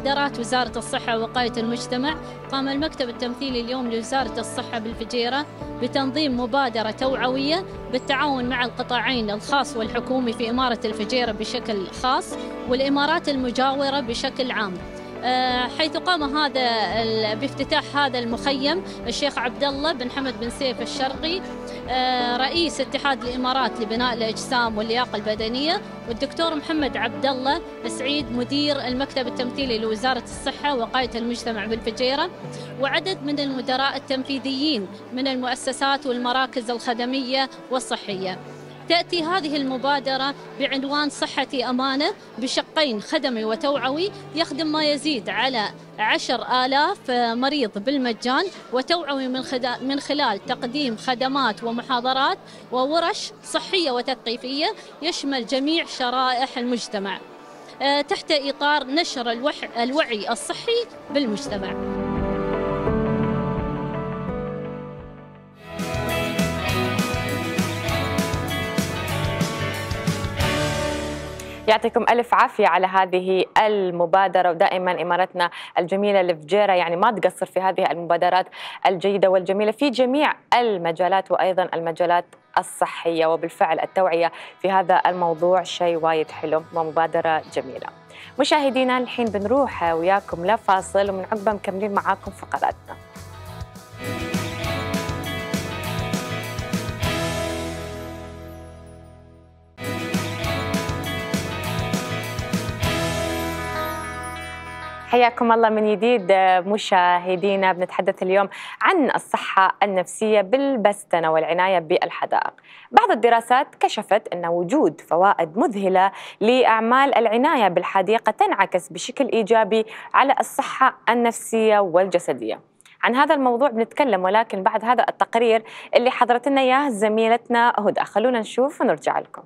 مبادرات وزارة الصحة ووقاية المجتمع قام المكتب التمثيلي اليوم لوزارة الصحة بالفجيرة بتنظيم مبادرة توعوية بالتعاون مع القطاعين الخاص والحكومي في إمارة الفجيرة بشكل خاص والإمارات المجاورة بشكل عام آه، حيث قام هذا بافتتاح هذا المخيم الشيخ عبد الله بن حمد بن سيف الشرقي آه، رئيس اتحاد الامارات لبناء الاجسام واللياقه البدنيه والدكتور محمد عبد الله سعيد مدير المكتب التمثيلي لوزاره الصحه وقايه المجتمع بالفجيره وعدد من المدراء التنفيذيين من المؤسسات والمراكز الخدميه والصحيه. تأتي هذه المبادرة بعنوان صحتي أمانة بشقين خدمي وتوعوي يخدم ما يزيد على عشر آلاف مريض بالمجان وتوعوي من, من خلال تقديم خدمات ومحاضرات وورش صحية وتثقيفية يشمل جميع شرائح المجتمع أه، تحت إطار نشر الوعي الصحي بالمجتمع يعطيكم ألف عافية على هذه المبادرة ودائما إمارتنا الجميلة الفجيرة يعني ما تقصر في هذه المبادرات الجيدة والجميلة في جميع المجالات وأيضا المجالات الصحية وبالفعل التوعية في هذا الموضوع شيء وايد حلو ومبادرة جميلة مشاهدينا الحين بنروح وياكم لفاصل ومن عقبة مكملين معاكم فقراتنا حياكم الله من جديد آه، مشاهدينا بنتحدث اليوم عن الصحة النفسية بالبستنة والعناية بالحدائق بعض الدراسات كشفت أن وجود فوائد مذهلة لأعمال العناية بالحديقة تنعكس بشكل إيجابي على الصحة النفسية والجسدية عن هذا الموضوع بنتكلم ولكن بعد هذا التقرير اللي حضرت لنا اياه زميلتنا هدى خلونا نشوف ونرجع لكم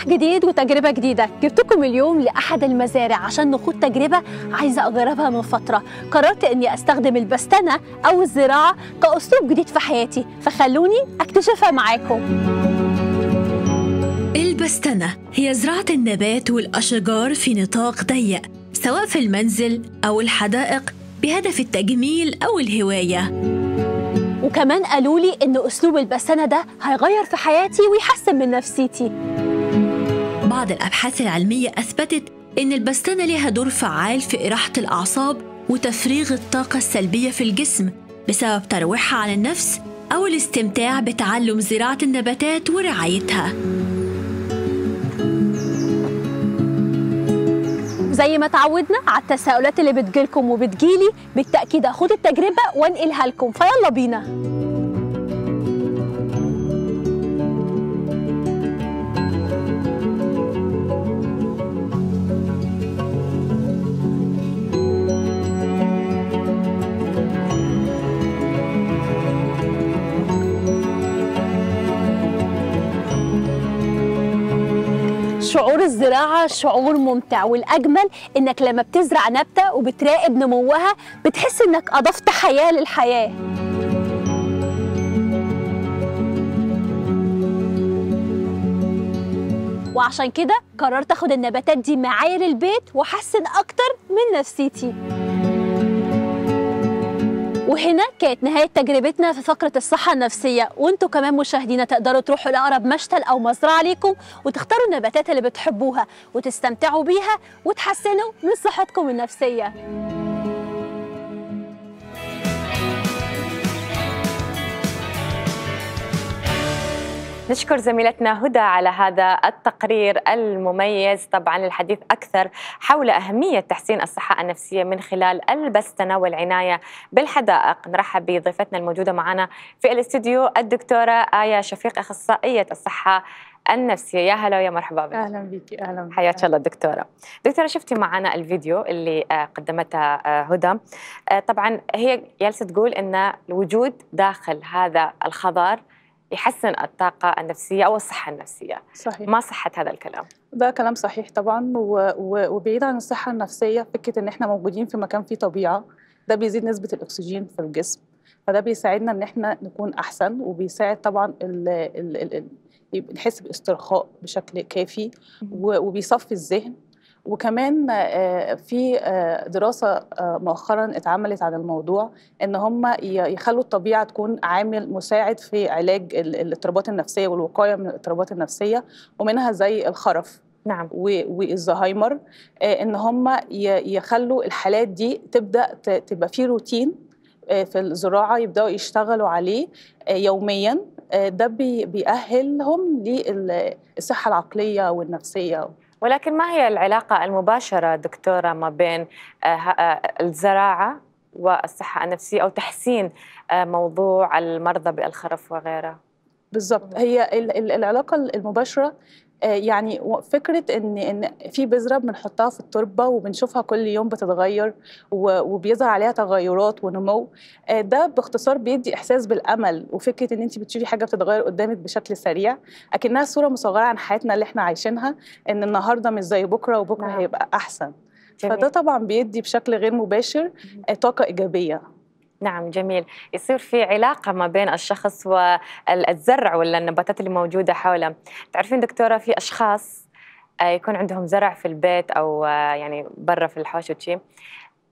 افتتاح جديد وتجربة جديدة جبتكم اليوم لأحد المزارع عشان نخوض تجربة عايزة أجربها من فترة قررت أني أستخدم البستنة أو الزراعة كأسلوب جديد في حياتي فخلوني أكتشفها معاكم البستنة هي زراعة النبات والأشجار في نطاق ضيق سواء في المنزل أو الحدائق بهدف التجميل أو الهواية وكمان قالوا لي ان اسلوب البستنة ده هيغير في حياتي ويحسن من نفسيتي بعض الأبحاث العلمية أثبتت إن البستنة لها دور فعال في إراحة الأعصاب وتفريغ الطاقة السلبية في الجسم بسبب ترويحها عن النفس أو الاستمتاع بتعلم زراعة النباتات ورعايتها. زي ما تعودنا على التساؤلات اللي بتجيلكم وبتجيلي بالتأكيد هاخد التجربة وانقلها لكم فيلا بينا شعور الزراعة شعور ممتع والأجمل إنك لما بتزرع نبتة وبتراقب نموها بتحس إنك أضفت حياة للحياة وعشان كده قررت أخد النباتات دي معايا للبيت وأحسن أكتر من نفسيتي وهنا كانت نهاية تجربتنا في فقرة الصحة النفسية وانتوا كمان مشاهدينا تقدروا تروحوا لأقرب مشتل أو مزرعة ليكم وتختاروا النباتات اللي بتحبوها وتستمتعوا بيها وتحسنوا من صحتكم النفسية نشكر زميلتنا هدى على هذا التقرير المميز طبعا الحديث أكثر حول أهمية تحسين الصحة النفسية من خلال البستنة والعناية بالحدائق نرحب بضيفتنا الموجودة معنا في الاستديو الدكتورة آية شفيق أخصائية الصحة النفسية يا هلا ويا مرحبا بك أهلا بك أهلا بك حياك الله الدكتورة دكتورة شفتي معنا الفيديو اللي آه، قدمتها آه، هدى آه، طبعا هي جالسة تقول أن الوجود داخل هذا الخضار يحسن الطاقة النفسية أو الصحة النفسية صحيح. ما صحة هذا الكلام ده كلام صحيح طبعا وبعيد عن الصحة النفسية فكرة إن إحنا موجودين في مكان فيه طبيعة ده بيزيد نسبة الأكسجين في الجسم فده بيساعدنا إن إحنا نكون أحسن وبيساعد طبعا ال ال ال ال نحس باسترخاء بشكل كافي وبيصفي الذهن وكمان آه، في آه، دراسه آه، مؤخرا اتعملت عن الموضوع ان هم يخلوا الطبيعه تكون عامل مساعد في علاج الاضطرابات النفسيه والوقايه من الاضطرابات النفسيه ومنها زي الخرف نعم والزهايمر ان هم يخلوا الحالات دي تبدا تبقى في روتين في الزراعه يبداوا يشتغلوا عليه يوميا ده بيأهلهم للصحه العقليه والنفسيه ولكن ما هي العلاقة المباشرة دكتورة ما بين آه، آه، الزراعة والصحة النفسية أو تحسين آه، موضوع المرضى بالخرف وغيره بالضبط هي العلاقة المباشرة آه، يعني فكره ان ان في بذره بنحطها في التربه وبنشوفها كل يوم بتتغير وبيظهر عليها تغيرات ونمو آه، ده باختصار بيدي احساس بالامل وفكره ان انت بتشوفي حاجه بتتغير قدامك بشكل سريع اكنها صوره مصغره عن حياتنا اللي احنا عايشينها ان النهارده مش زي بكره وبكره نعم. هيبقى احسن جميل. فده طبعا بيدي بشكل غير مباشر آه، طاقه ايجابيه نعم جميل يصير في علاقة ما بين الشخص والزرع ولا النباتات اللي موجودة حوله تعرفين دكتورة في أشخاص آه، يكون عندهم زرع في البيت أو آه، يعني برا في الحوش وشي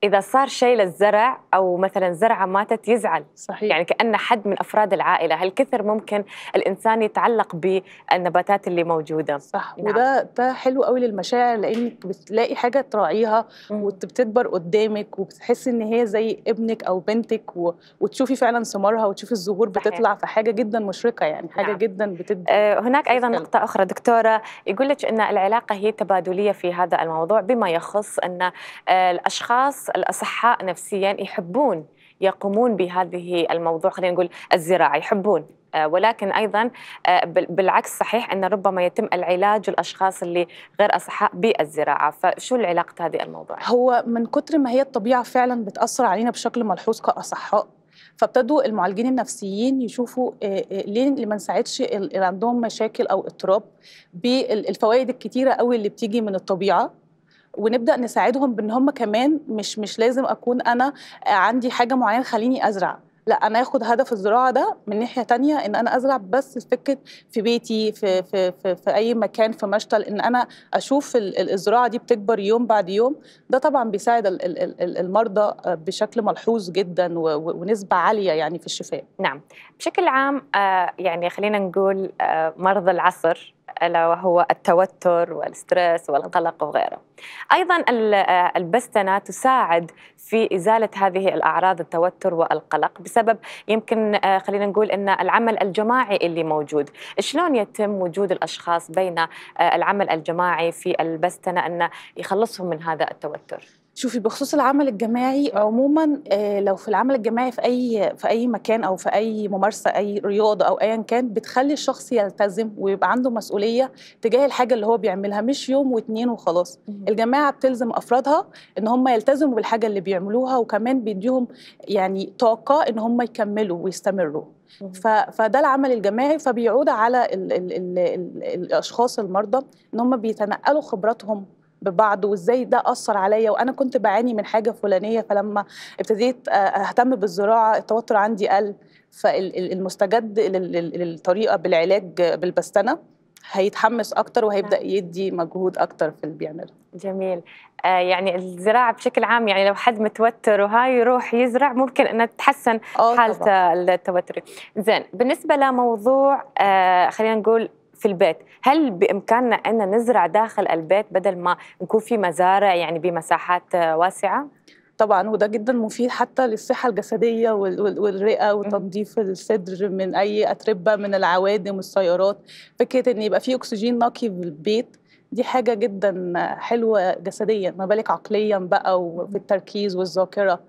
اذا صار شيء للزرع او مثلا زرعه ماتت يزعل صحيح. يعني كان حد من افراد العائله هالكثر ممكن الانسان يتعلق بالنباتات اللي موجوده صح نعم. وده ده حلو قوي للمشاعر لانك بتلاقي حاجه تراعيها وبتكبر قدامك وبتحسي ان هي زي ابنك او بنتك و... وتشوفي فعلا ثمارها وتشوفي الزهور بتطلع فحاجه جدا مشرقه يعني حاجه نعم. جدا بتدي أه هناك ايضا نقطه اخرى دكتوره يقول لك ان العلاقه هي تبادليه في هذا الموضوع بما يخص ان آه، الاشخاص الاصحاء نفسيا يحبون يقومون بهذه الموضوع خلينا نقول الزراعه يحبون آه، ولكن ايضا آه، بالعكس صحيح ان ربما يتم العلاج الاشخاص اللي غير اصحاء بالزراعه فشو العلاقه هذه الموضوع هو من كتر ما هي الطبيعه فعلا بتاثر علينا بشكل ملحوظ كاصحاء فابتدوا المعالجين النفسيين يشوفوا آه، ليه اللي ما نساعدش اللي عندهم مشاكل او اضطراب بالفوائد الكتيره قوي اللي بتيجي من الطبيعه ونبدا نساعدهم بان هم كمان مش مش لازم اكون انا عندي حاجه معينه خليني ازرع لا انا اخد هدف الزراعه ده من ناحيه تانية ان انا ازرع بس الفكر في بيتي في في في, في اي مكان في مشتل ان انا اشوف الزراعه دي بتكبر يوم بعد يوم ده طبعا بيساعد المرضى بشكل ملحوظ جدا ونسبه عاليه يعني في الشفاء نعم بشكل عام آه، يعني خلينا نقول آه، مرضى العصر الا وهو التوتر والستريس والقلق وغيره. ايضا البستنه تساعد في ازاله هذه الاعراض التوتر والقلق بسبب يمكن آه، خلينا نقول ان العمل الجماعي اللي موجود، شلون يتم وجود الاشخاص بين آه، العمل الجماعي في البستنه انه يخلصهم من هذا التوتر؟ شوفي بخصوص العمل الجماعي عموما آه، لو في العمل الجماعي في اي في اي مكان او في اي ممارسه اي رياضه او ايا كان بتخلي الشخص يلتزم ويبقى عنده مسؤوليه تجاه الحاجه اللي هو بيعملها مش يوم واتنين وخلاص الجماعه بتلزم افرادها ان هم يلتزموا بالحاجه اللي بيعملوها وكمان بيديهم يعني طاقه ان هم يكملوا ويستمروا فده العمل الجماعي فبيعود على الـ الـ الـ الـ الاشخاص المرضى ان هم بيتنقلوا خبراتهم ببعض وازاي ده اثر عليا وانا كنت بعاني من حاجه فلانيه فلما ابتديت آه، آه، اهتم بالزراعه التوتر عندي قل فالمستجد للطريقه بالعلاج بالبستنه هيتحمس اكتر وهيبدا نعم. يدي مجهود اكتر في اللي بيعمله جميل آه يعني الزراعه بشكل عام يعني لو حد متوتر وهاي يروح يزرع ممكن انها تتحسن آه، حالته التوتري زين بالنسبه لموضوع آه خلينا نقول في البيت هل بإمكاننا أن نزرع داخل البيت بدل ما نكون في مزارع يعني بمساحات واسعة؟ طبعا وده جدا مفيد حتى للصحه الجسديه والرئه وتنظيف الصدر من اي اتربه من العوادم والسيارات فكره ان يبقى في اكسجين نقي في البيت دي حاجه جدا حلوه جسديا ما بالك عقليا بقى وفي التركيز والذاكره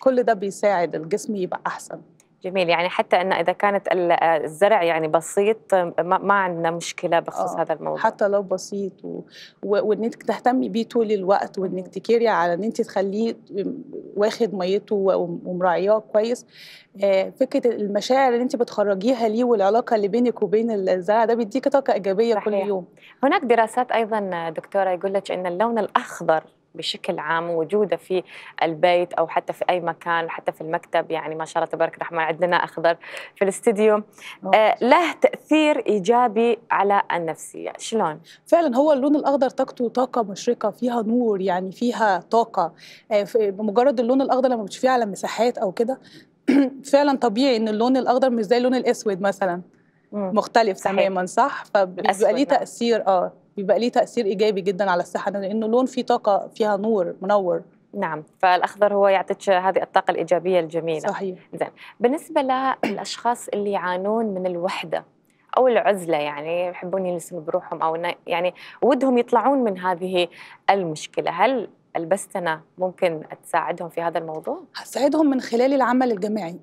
كل ده بيساعد الجسم يبقى احسن جميل يعني حتى ان اذا كانت الزرع يعني بسيط ما عندنا مشكله بخصوص آه هذا الموضوع حتى لو بسيط و... و... وان انت تهتمي بيه طول الوقت وانك تكيري على ان انت تخليه واخد ميته ومراعياه كويس آه فكره المشاعر اللي انت بتخرجيها ليه والعلاقه اللي بينك وبين الزرع ده بيديكي طاقه ايجابيه صحيح. كل يوم هناك دراسات ايضا دكتوره يقول لك ان اللون الاخضر بشكل عام وجوده في البيت او حتى في اي مكان حتى في المكتب يعني ما شاء الله تبارك الرحمن عندنا اخضر في الاستديو آه، له تاثير ايجابي على النفسيه شلون فعلا هو اللون الاخضر طاقته طاقه مشرقه فيها نور يعني فيها طاقه مجرد آه، بمجرد اللون الاخضر لما بتشوفيه على مساحات او كده فعلا طبيعي ان اللون الاخضر مش زي اللون الاسود مثلا مختلف تماما صح فبيبقى ليه نعم. تاثير اه بيبقى ليه تاثير ايجابي جدا على الصحه لانه لون فيه طاقه فيها نور منور نعم فالاخضر هو يعطيك هذه الطاقه الايجابيه الجميله صحيح زين بالنسبه للاشخاص اللي يعانون من الوحده او العزله يعني يحبون يجلسون بروحهم او يعني ودهم يطلعون من هذه المشكله هل البستنه ممكن تساعدهم في هذا الموضوع هتساعدهم من خلال العمل الجماعي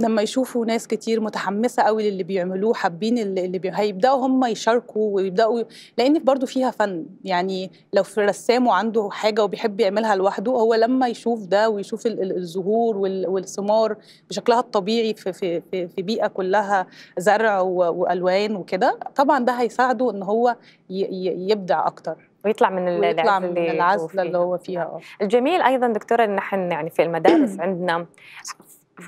لما يشوفوا ناس كتير متحمسه قوي للي بيعملوه حابين اللي بي... هيبداوا هم يشاركوا ويبداوا لان برضو فيها فن يعني لو في رسام وعنده حاجه وبيحب يعملها لوحده هو لما يشوف ده ويشوف الزهور والثمار بشكلها الطبيعي في في في, في بيئه كلها زرع والوان وكده طبعا ده هيساعده ان هو يبدع اكتر ويطلع من ويطلع من العزله اللي, اللي هو فيها الجميل ايضا دكتوره ان احنا يعني في المدارس عندنا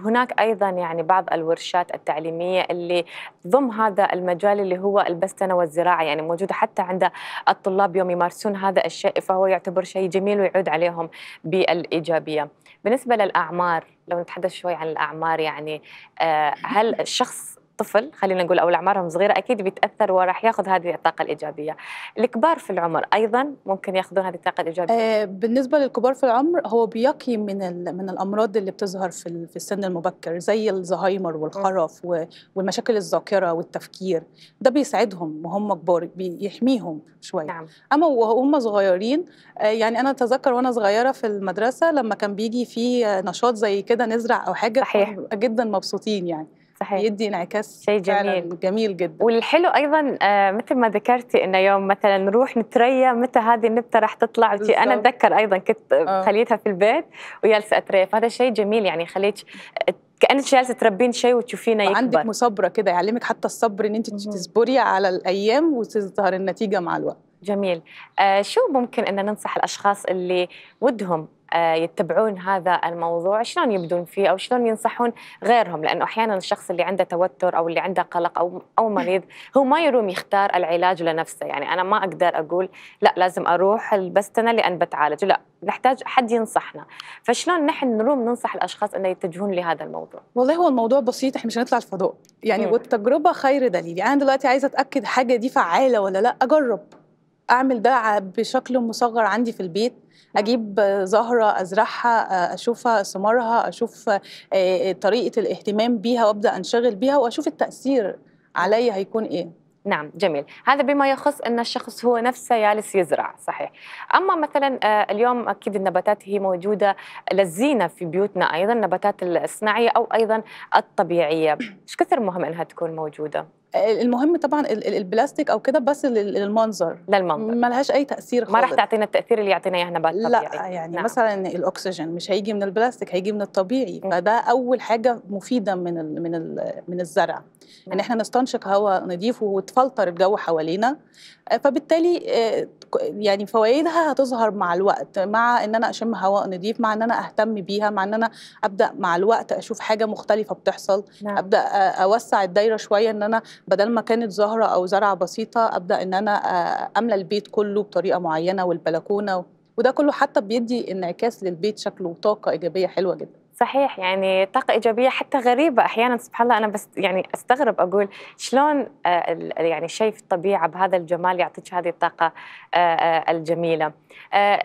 هناك ايضا يعني بعض الورشات التعليميه اللي ضم هذا المجال اللي هو البستنه والزراعه يعني موجوده حتى عند الطلاب يوم يمارسون هذا الشيء فهو يعتبر شيء جميل ويعود عليهم بالايجابيه. بالنسبه للاعمار لو نتحدث شوي عن الاعمار يعني آه، هل الشخص الطفل خلينا نقول او اعمارهم صغيره اكيد بيتاثر وراح ياخذ هذه الطاقه الايجابيه الكبار في العمر ايضا ممكن ياخذون هذه الطاقه الايجابيه آه بالنسبه للكبار في العمر هو بيقي من من الامراض اللي بتظهر في في السن المبكر زي الزهايمر والخرف ومشاكل الذاكره والتفكير ده بيساعدهم وهم كبار بيحميهم شويه نعم. اما وهم صغيرين آه يعني انا اتذكر وانا صغيره في المدرسه لما كان بيجي في نشاط زي كده نزرع او حاجه صحيح. جدا مبسوطين يعني صحيح. يدي انعكاس شيء جميل جميل جدا والحلو ايضا آه، مثل ما ذكرتي انه يوم مثلا نروح نتريا متى هذه النبته راح تطلع انا اتذكر ايضا كنت آه. خليتها في البيت وجالسه اتريا فهذا شيء جميل يعني خليك آه، كانك جالسه تربين شيء وتشوفينه يكبر عندك مصبره كده يعلمك حتى الصبر ان انت تصبري على الايام وتظهر النتيجه مع الوقت جميل آه شو ممكن ان ننصح الاشخاص اللي ودهم آه، يتبعون هذا الموضوع شلون يبدون فيه او شلون ينصحون غيرهم لانه احيانا الشخص اللي عنده توتر او اللي عنده قلق او او مريض هو ما يروم يختار العلاج لنفسه يعني انا ما اقدر اقول لا لازم اروح البستنه لان بتعالج لا نحتاج حد ينصحنا فشلون نحن نروم ننصح الاشخاص انه يتجهون لهذا الموضوع والله هو الموضوع بسيط احنا مش هنطلع الفضاء يعني م. والتجربه خير دليل يعني انا دلوقتي عايزه اتاكد حاجه دي فعاله ولا لا اجرب اعمل ده بشكل مصغر عندي في البيت اجيب زهره ازرعها اشوفها ثمارها اشوف آه، طريقه الاهتمام بيها وابدا انشغل بيها واشوف التاثير عليا هيكون ايه نعم جميل هذا بما يخص أن الشخص هو نفسه يالس يزرع صحيح أما مثلا آه، اليوم أكيد النباتات هي موجودة للزينة في بيوتنا أيضا النباتات الصناعية أو أيضا الطبيعية إيش كثر مهم أنها تكون موجودة آه، المهم طبعا البلاستيك او كده بس للمنظر للمنظر ملهاش اي تاثير خالص ما راح تعطينا التاثير اللي يعطينا اياه نبات طبيعي لا يعني نعم. مثلا الاكسجين مش هيجي من البلاستيك هيجي من الطبيعي م. فده اول حاجه مفيده من الـ من الـ من الزرع ان يعني احنا نستنشق هواء نظيف وتفلتر الجو حوالينا آه، فبالتالي آه، يعني فوائدها هتظهر مع الوقت مع ان انا اشم هواء نظيف مع ان انا اهتم بيها مع ان انا ابدا مع الوقت اشوف حاجه مختلفه بتحصل نعم. ابدا آه، اوسع الدايره شويه ان انا بدل ما كانت زهره او زرعه بسيطه ابدا ان انا املى البيت كله بطريقه معينه والبلكونه وده كله حتى بيدي انعكاس للبيت شكله طاقه ايجابيه حلوه جدا صحيح يعني طاقة إيجابية حتى غريبة أحيانا سبحان الله أنا بس يعني أستغرب أقول شلون آه، يعني شيء في الطبيعة بهذا الجمال يعطيك هذه الطاقة آه، آه، الجميلة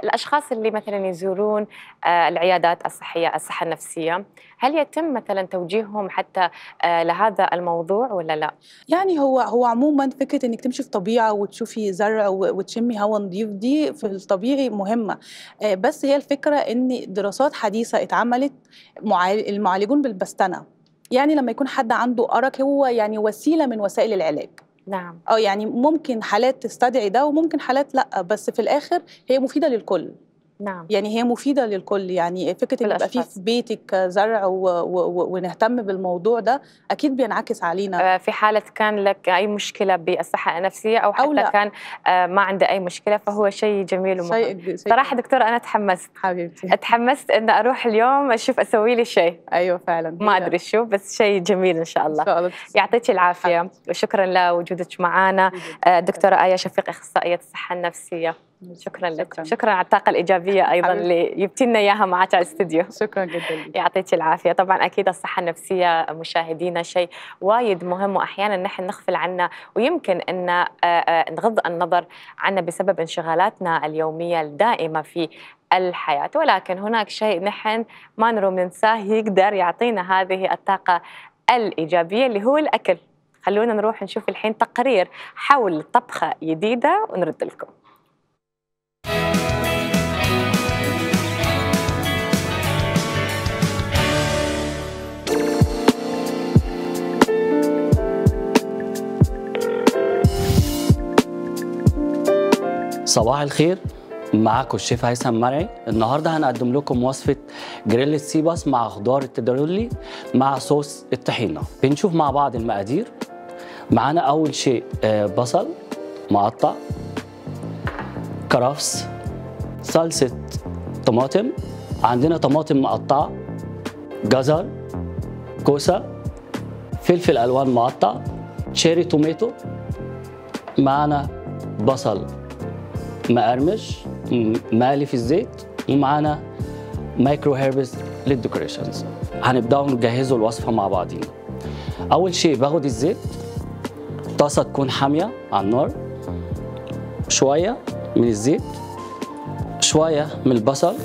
الأشخاص اللي مثلا يزورون العيادات الصحية الصحة النفسية هل يتم مثلا توجيههم حتى لهذا الموضوع ولا لا؟ يعني هو هو عموما فكرة إنك تمشي في طبيعه وتشوفي زرع وتشمي هواء نظيف دي في الطبيعي مهمة بس هي الفكرة إن دراسات حديثة اتعملت المعالجون بالبستنه يعني لما يكون حد عنده أرق هو يعني وسيله من وسائل العلاج نعم اه يعني ممكن حالات تستدعي ده وممكن حالات لا بس في الاخر هي مفيده للكل نعم يعني هي مفيده للكل يعني فكره ان يبقى في في بيتك زرع و... و... ونهتم بالموضوع ده اكيد بينعكس علينا آه، في حاله كان لك اي مشكله بالصحه النفسيه او حتى أو كان آه، ما عنده اي مشكله فهو شيء جميل ومهم شيء صراحه دكتور انا تحمست حبيبتي تحمست ان اروح اليوم اشوف اسوي لي شيء ايوه فعلا ما ادري شو بس شيء جميل ان شاء الله, إن شاء الله. يعطيك العافيه وشكرا لوجودك معنا آه، دكتوره ايه شفيق اخصائيه الصحه النفسيه شكرا لك شكرا, شكرا على الطاقة الإيجابية أيضا اللي جبتي لنا إياها معك على الاستديو شكرا جدا يعطيك العافية طبعا أكيد الصحة النفسية مشاهدينا شيء وايد مهم وأحيانا نحن نغفل عنه ويمكن أن آه، آه، نغض النظر عنه بسبب انشغالاتنا اليومية الدائمة في الحياة ولكن هناك شيء نحن ما نروم ننساه يقدر يعطينا هذه الطاقة الإيجابية اللي هو الأكل خلونا نروح نشوف الحين تقرير حول طبخة جديدة ونرد لكم صباح الخير معاكم الشيف هيثم مرعي النهارده هنقدم لكم وصفه جريل السيباس مع خضار التدرولي مع صوص الطحينه بنشوف مع بعض المقادير معانا اول شيء آه، بصل مقطع كرفس صلصة طماطم عندنا طماطم مقطعة جزر كوسة فلفل ألوان مقطع شيري توميتو معانا بصل مقرمش مقلي في الزيت ومعانا مايكرو هيربز للديكوريشنز هنبداوا نجهزوا الوصفة مع بعضينا أول شيء باخد الزيت طاسة تكون حامية على النار شوية من الزيت شوية من البصل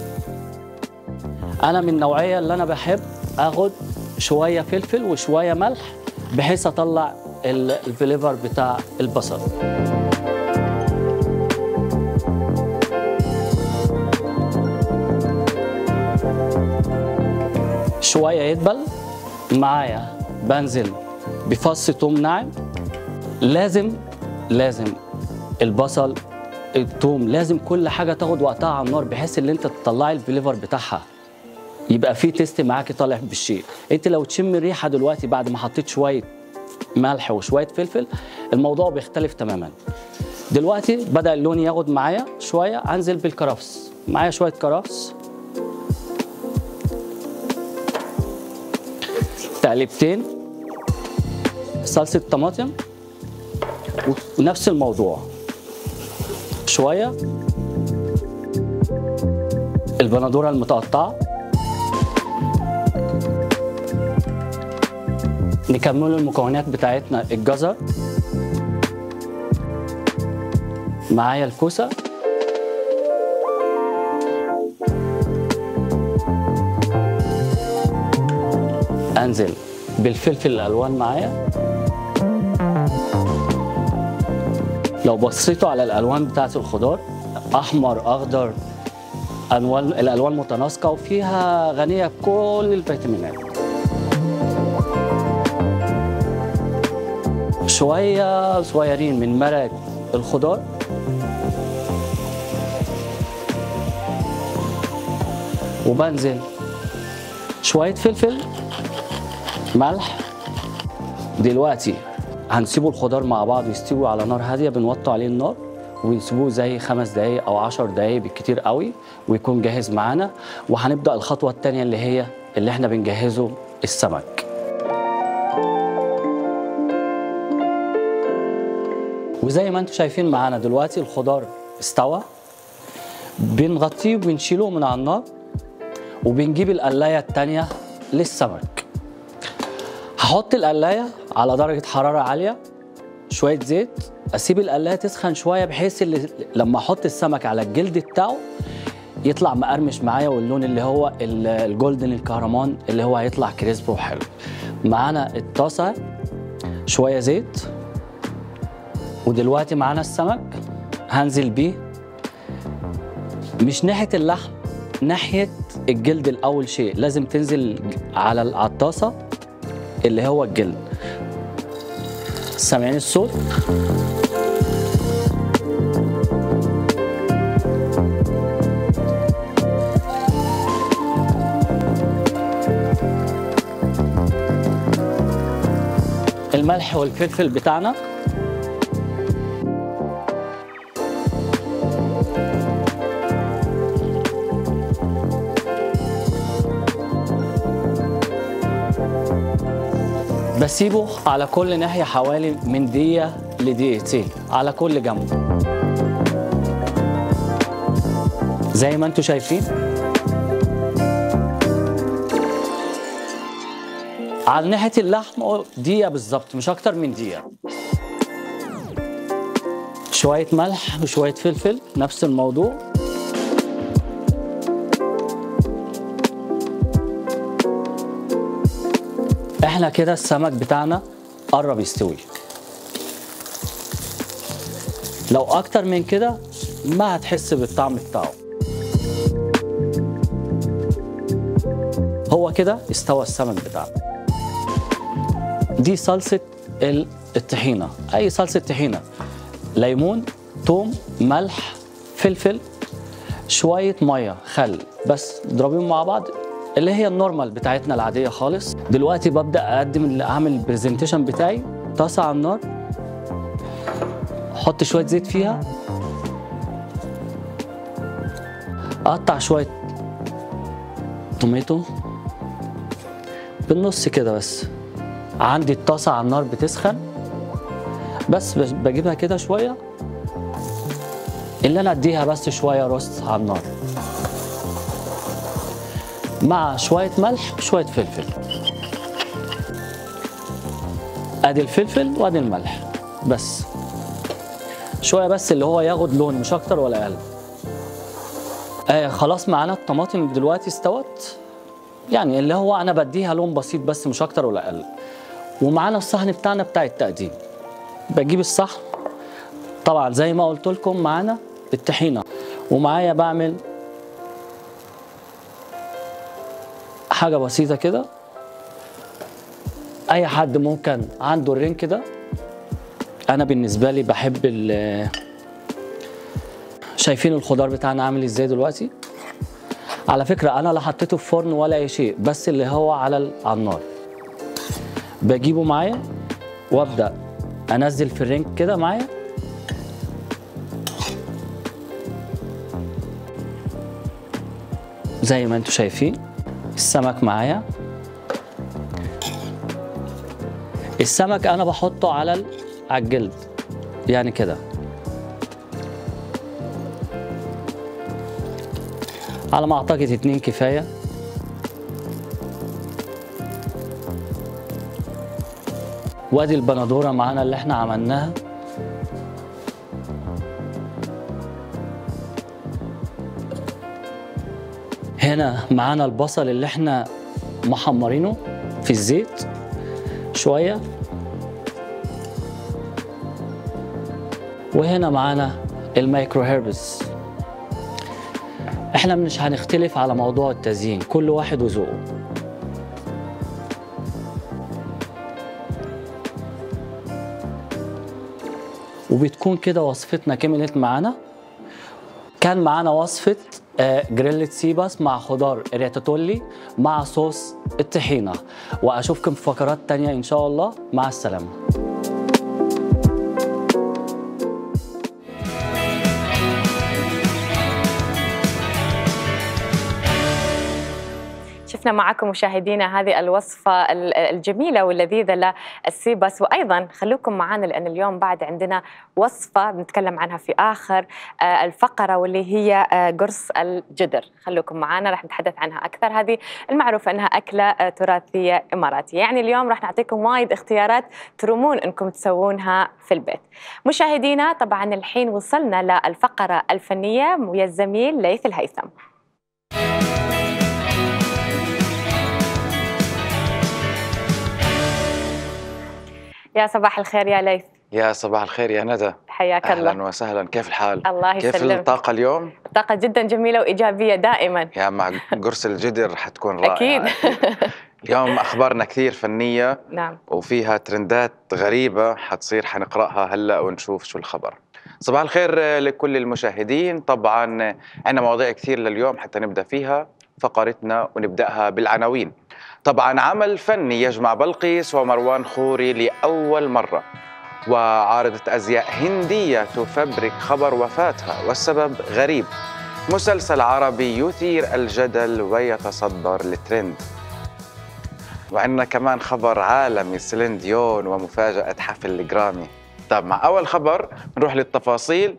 أنا من النوعية اللي أنا بحب آخد شوية فلفل وشوية ملح بحيث أطلع الفليفر بتاع البصل شوية يدبل معايا بنزل بفص توم ناعم لازم لازم البصل التوم لازم كل حاجه تاخد وقتها على النار بحيث ان انت تطلعي الفليفر بتاعها يبقى في تيست معاكي طالع بالشيء انت لو تشم الريحه دلوقتي بعد ما حطيت شويه ملح وشويه فلفل الموضوع بيختلف تماما دلوقتي بدا اللون ياخد معايا شويه انزل بالكرفس معايا شويه كرفس تقليبتين صلصه طماطم ونفس الموضوع شويه البندوره المتقطعه نكمل المكونات بتاعتنا الجزر معايا الكوسه انزل بالفلفل الالوان معايا لو بصيتوا على الالوان بتاعت الخضار احمر اخضر الوان الالوان متناسقه وفيها غنيه بكل الفيتامينات شويه صغيرين من مرق الخضار وبنزل شويه فلفل ملح دلوقتي هنسيبه الخضار مع بعض يستوي على نار هاديه بنوطي عليه النار ونسيبوه زي خمس دقايق او عشر دقايق بالكتير قوي ويكون جاهز معانا وهنبدا الخطوه الثانيه اللي هي اللي احنا بنجهزه السمك وزي ما انتم شايفين معانا دلوقتي الخضار استوى بنغطيه وبنشيله من على النار وبنجيب القلايه الثانيه للسمك هحط القلايه على درجه حراره عاليه شويه زيت اسيب القلايه تسخن شويه بحيث اللي لما احط السمك على الجلد بتاعه يطلع مقرمش معايا واللون اللي هو الجولدن الكهرمان اللي هو هيطلع كريسب وحلو معانا الطاسه شويه زيت ودلوقتي معانا السمك هنزل بيه مش ناحيه اللحم ناحيه الجلد الاول شيء لازم تنزل على الطاسه اللي هو الجلد سامعين الصوت الملح والفلفل بتاعنا بسيبه على كل ناحية حوالي من دقيقة لدقيقتين على كل جنب زي ما انتم شايفين على ناحية اللحم دقيقة بالظبط مش أكتر من دقيقة شوية ملح وشوية فلفل نفس الموضوع احنا كده السمك بتاعنا قرب يستوي لو اكتر من كده ما هتحس بالطعم بتاعه هو كده استوى السمك بتاعنا دي صلصة الطحينة أي صلصة طحينة ليمون توم ملح فلفل شوية مية خل بس اضربيهم مع بعض اللي هي النورمال بتاعتنا العاديه خالص دلوقتي ببدا اقدم اعمل البرزنتيشن بتاعي طاسه على النار احط شويه زيت فيها اقطع شويه توميتو بالنص كده بس عندي الطاسه على النار بتسخن بس بجيبها كده شويه اللي انا اديها بس شويه روست على النار مع شوية ملح وشوية فلفل ادي الفلفل وادي الملح بس شوية بس اللي هو ياخد لون مش اكتر ولا اقل آه خلاص معانا الطماطم دلوقتي استوت يعني اللي هو انا بديها لون بسيط بس مش اكتر ولا اقل ومعانا الصحن بتاعنا بتاع التقديم بجيب الصحن طبعا زي ما قلت لكم معانا الطحينه ومعايا بعمل حاجه بسيطه كده اي حد ممكن عنده الرينك ده انا بالنسبه لي بحب ال شايفين الخضار بتاعنا عامل ازاي دلوقتي على فكره انا لا حطيته في فرن ولا اي شيء بس اللي هو على على النار بجيبه معايا وابدا انزل في الرينك كده معايا زي ما انتم شايفين السمك معايا السمك انا بحطه على على الجلد يعني كده على ما اعتقد اتنين كفايه وادي البندوره معانا اللي احنا عملناها هنا معانا البصل اللي احنا محمرينه في الزيت شوية وهنا معانا المايكرو هيربس احنا مش هنختلف على موضوع التزيين كل واحد وذوقه وبتكون كده وصفتنا كملت معانا كان معانا وصفه آه، جريلة سيباس مع خضار ريتاتولي مع صوص الطحينة وأشوفكم في فقرات تانية إن شاء الله مع السلامة شفنا معكم مشاهدينا هذه الوصفة الجميلة واللذيذة للسيبس وأيضا خلوكم معنا لأن اليوم بعد عندنا وصفة بنتكلم عنها في آخر آه، الفقرة واللي هي آه، قرص الجدر خلوكم معنا راح نتحدث عنها أكثر هذه المعروفة أنها أكلة آه، تراثية إماراتية يعني اليوم راح نعطيكم وايد اختيارات ترمون أنكم تسوونها في البيت مشاهدينا طبعا الحين وصلنا للفقرة الفنية ويا الزميل ليث الهيثم يا صباح الخير يا ليث يا صباح الخير يا ندى حياك الله اهلا وسهلا كيف الحال الله يسلمك كيف يسلم. الطاقه اليوم طاقه جدا جميله وايجابيه دائما يا مع قرص الجدر حتكون رائعه اكيد, أكيد. اليوم اخبارنا كثير فنيه نعم وفيها ترندات غريبه حتصير حنقراها هلا ونشوف شو الخبر صباح الخير لكل المشاهدين طبعا عندنا مواضيع كثير لليوم حتى نبدا فيها فقرتنا ونبداها بالعناوين طبعا عمل فني يجمع بلقيس ومروان خوري لأول مرة وعارضة أزياء هندية تفبرك خبر وفاتها والسبب غريب مسلسل عربي يثير الجدل ويتصدر الترند وعندنا كمان خبر عالمي سيلين ديون ومفاجأة حفل الجرامي طب مع أول خبر نروح للتفاصيل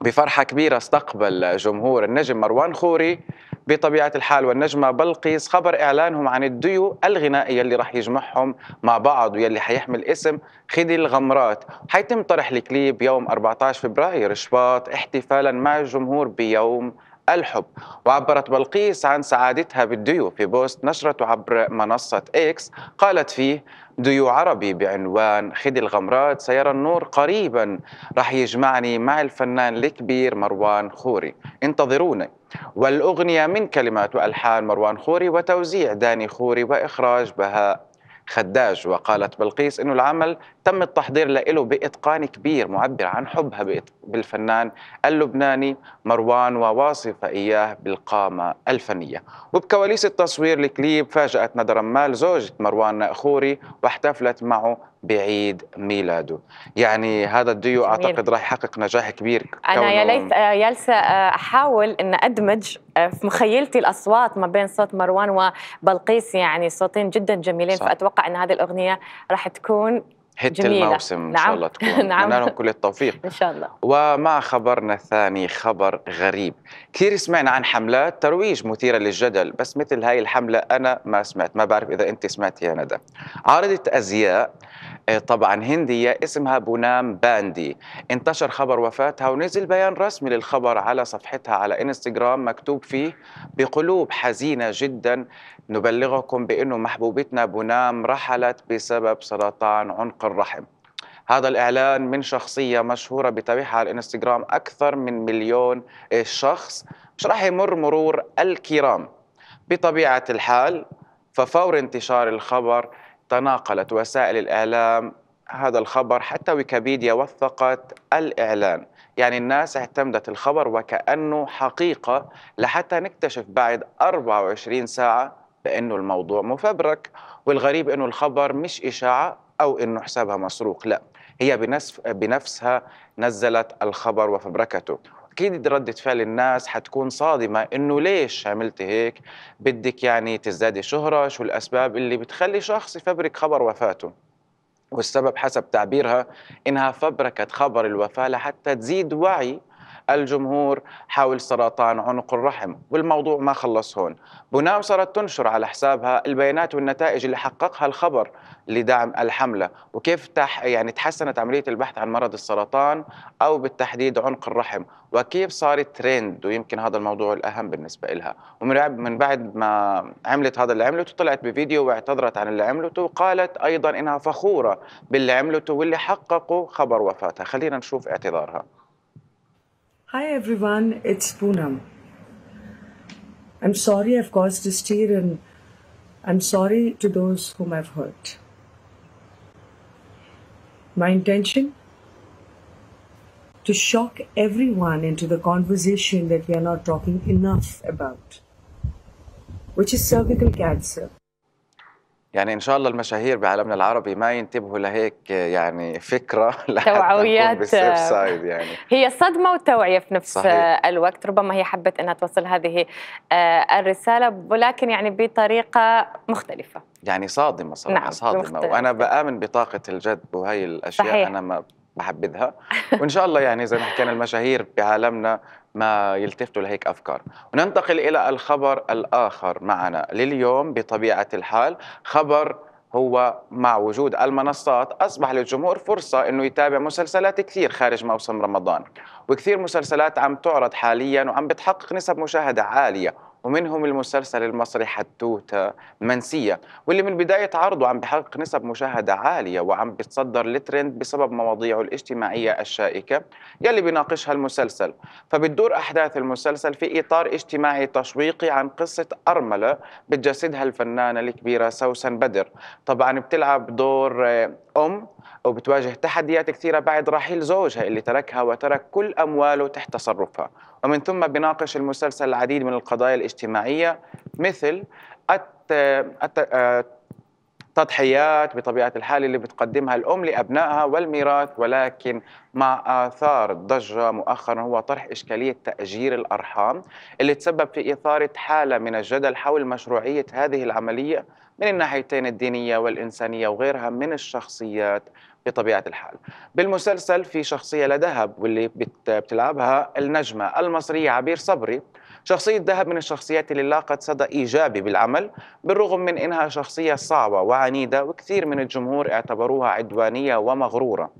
بفرحة كبيرة استقبل جمهور النجم مروان خوري بطبيعة الحال والنجمة بلقيس خبر إعلانهم عن الديو الغنائي اللي راح يجمعهم مع بعض واللي حيحمل اسم خدي الغمرات حيتم طرح الكليب يوم 14 فبراير شباط احتفالا مع الجمهور بيوم الحب وعبرت بلقيس عن سعادتها بالديو في بوست نشرته عبر منصة إكس قالت فيه ديو عربي بعنوان خدي الغمرات سيرى النور قريبا رح يجمعني مع الفنان الكبير مروان خوري انتظروني والأغنية من كلمات وألحان مروان خوري وتوزيع داني خوري وإخراج بهاء خداج وقالت بلقيس أن العمل تم التحضير له باتقان كبير معبر عن حبها بالفنان اللبناني مروان وواصف اياه بالقامه الفنيه وبكواليس التصوير الكليب فاجات ندى رمال زوجة مروان خوري واحتفلت معه بعيد ميلاده يعني هذا الديو جميل. اعتقد راح يحقق نجاح كبير انا يا ليت جالسه آه، آه، احاول ان ادمج آه، في مخيلتي الاصوات ما بين صوت مروان وبلقيس يعني صوتين جدا جميلين صح. فاتوقع ان هذه الاغنيه راح تكون هت جميلة. الموسم ان نعم. شاء الله تكون نعم. لهم كل التوفيق ان شاء الله ومع خبرنا الثاني خبر غريب كثير سمعنا عن حملات ترويج مثيره للجدل بس مثل هاي الحمله انا ما سمعت ما بعرف اذا انت سمعتي يا ندى عارضه ازياء آه، طبعا هندية اسمها بونام باندي انتشر خبر وفاتها ونزل بيان رسمي للخبر على صفحتها على انستغرام مكتوب فيه بقلوب حزينة جدا نبلغكم بأنه محبوبتنا بونام رحلت بسبب سرطان عنق الرحم هذا الإعلان من شخصية مشهورة بتابعها على الانستغرام أكثر من مليون آه، شخص مش راح يمر مرور الكرام بطبيعة الحال ففور انتشار الخبر تناقلت وسائل الإعلام هذا الخبر حتى ويكيبيديا وثقت الإعلان يعني الناس اعتمدت الخبر وكأنه حقيقة لحتى نكتشف بعد 24 ساعة بأنه الموضوع مفبرك والغريب أنه الخبر مش إشاعة أو أنه حسابها مسروق لا هي بنفسها نزلت الخبر وفبركته اكيد رده فعل الناس حتكون صادمه انه ليش عملت هيك بدك يعني تزدادي شهره شو الاسباب اللي بتخلي شخص يفبرك خبر وفاته والسبب حسب تعبيرها انها فبركت خبر الوفاه لحتى تزيد وعي الجمهور حول سرطان عنق الرحم والموضوع ما خلص هون بنام صارت تنشر على حسابها البيانات والنتائج اللي حققها الخبر لدعم الحملة وكيف تح يعني تحسنت عملية البحث عن مرض السرطان أو بالتحديد عنق الرحم وكيف صار ترند ويمكن هذا الموضوع الأهم بالنسبة لها ومن من بعد ما عملت هذا اللي عملته طلعت بفيديو واعتذرت عن اللي عملته وقالت أيضا إنها فخورة باللي عملته واللي حققوا خبر وفاتها خلينا نشوف اعتذارها Hi everyone, it's Poonam. I'm sorry I've caused this tear and I'm sorry to those whom I've hurt. My intention? To shock everyone into the conversation that we are not talking enough about, which is cervical cancer. يعني ان شاء الله المشاهير بعالمنا العربي ما ينتبهوا لهيك يعني فكره توعويات سايد آه، يعني هي صدمه وتوعيه في نفس صحيح. الوقت ربما هي حبت انها توصل هذه آه، الرساله ولكن يعني بطريقه مختلفه يعني صادمه صراحه نعم صادمه مختلفة. وانا بامن بطاقه الجذب وهي الاشياء صحيح. انا ما بحبذها وان شاء الله يعني زي ما حكينا المشاهير بعالمنا ما يلتفتوا لهيك أفكار وننتقل إلى الخبر الآخر معنا لليوم بطبيعة الحال خبر هو مع وجود المنصات أصبح للجمهور فرصة أنه يتابع مسلسلات كثير خارج موسم رمضان وكثير مسلسلات عم تعرض حاليا وعم بتحقق نسب مشاهدة عالية ومنهم المسلسل المصري حتوتة منسية واللي من بداية عرضه عم بحقق نسب مشاهدة عالية وعم بتصدر لترند بسبب مواضيعه الاجتماعية الشائكة يلي بيناقشها المسلسل فبتدور أحداث المسلسل في إطار اجتماعي تشويقي عن قصة أرملة بتجسدها الفنانة الكبيرة سوسن بدر طبعا بتلعب دور آه، أم أو بتواجه تحديات كثيرة بعد رحيل زوجها اللي تركها وترك كل أمواله تحت تصرفها ومن ثم بناقش المسلسل العديد من القضايا الاجتماعية مثل التضحيات بطبيعة الحال اللي بتقدمها الأم لأبنائها والميراث ولكن مع آثار الضجة مؤخرا هو طرح إشكالية تأجير الأرحام اللي تسبب في إثارة حالة من الجدل حول مشروعية هذه العملية من الناحيتين الدينية والإنسانية وغيرها من الشخصيات بطبيعه الحال. بالمسلسل في شخصيه لذهب واللي بتلعبها النجمه المصريه عبير صبري. شخصيه ذهب من الشخصيات اللي لاقت صدى ايجابي بالعمل بالرغم من انها شخصيه صعبه وعنيده وكثير من الجمهور اعتبروها عدوانيه ومغروره.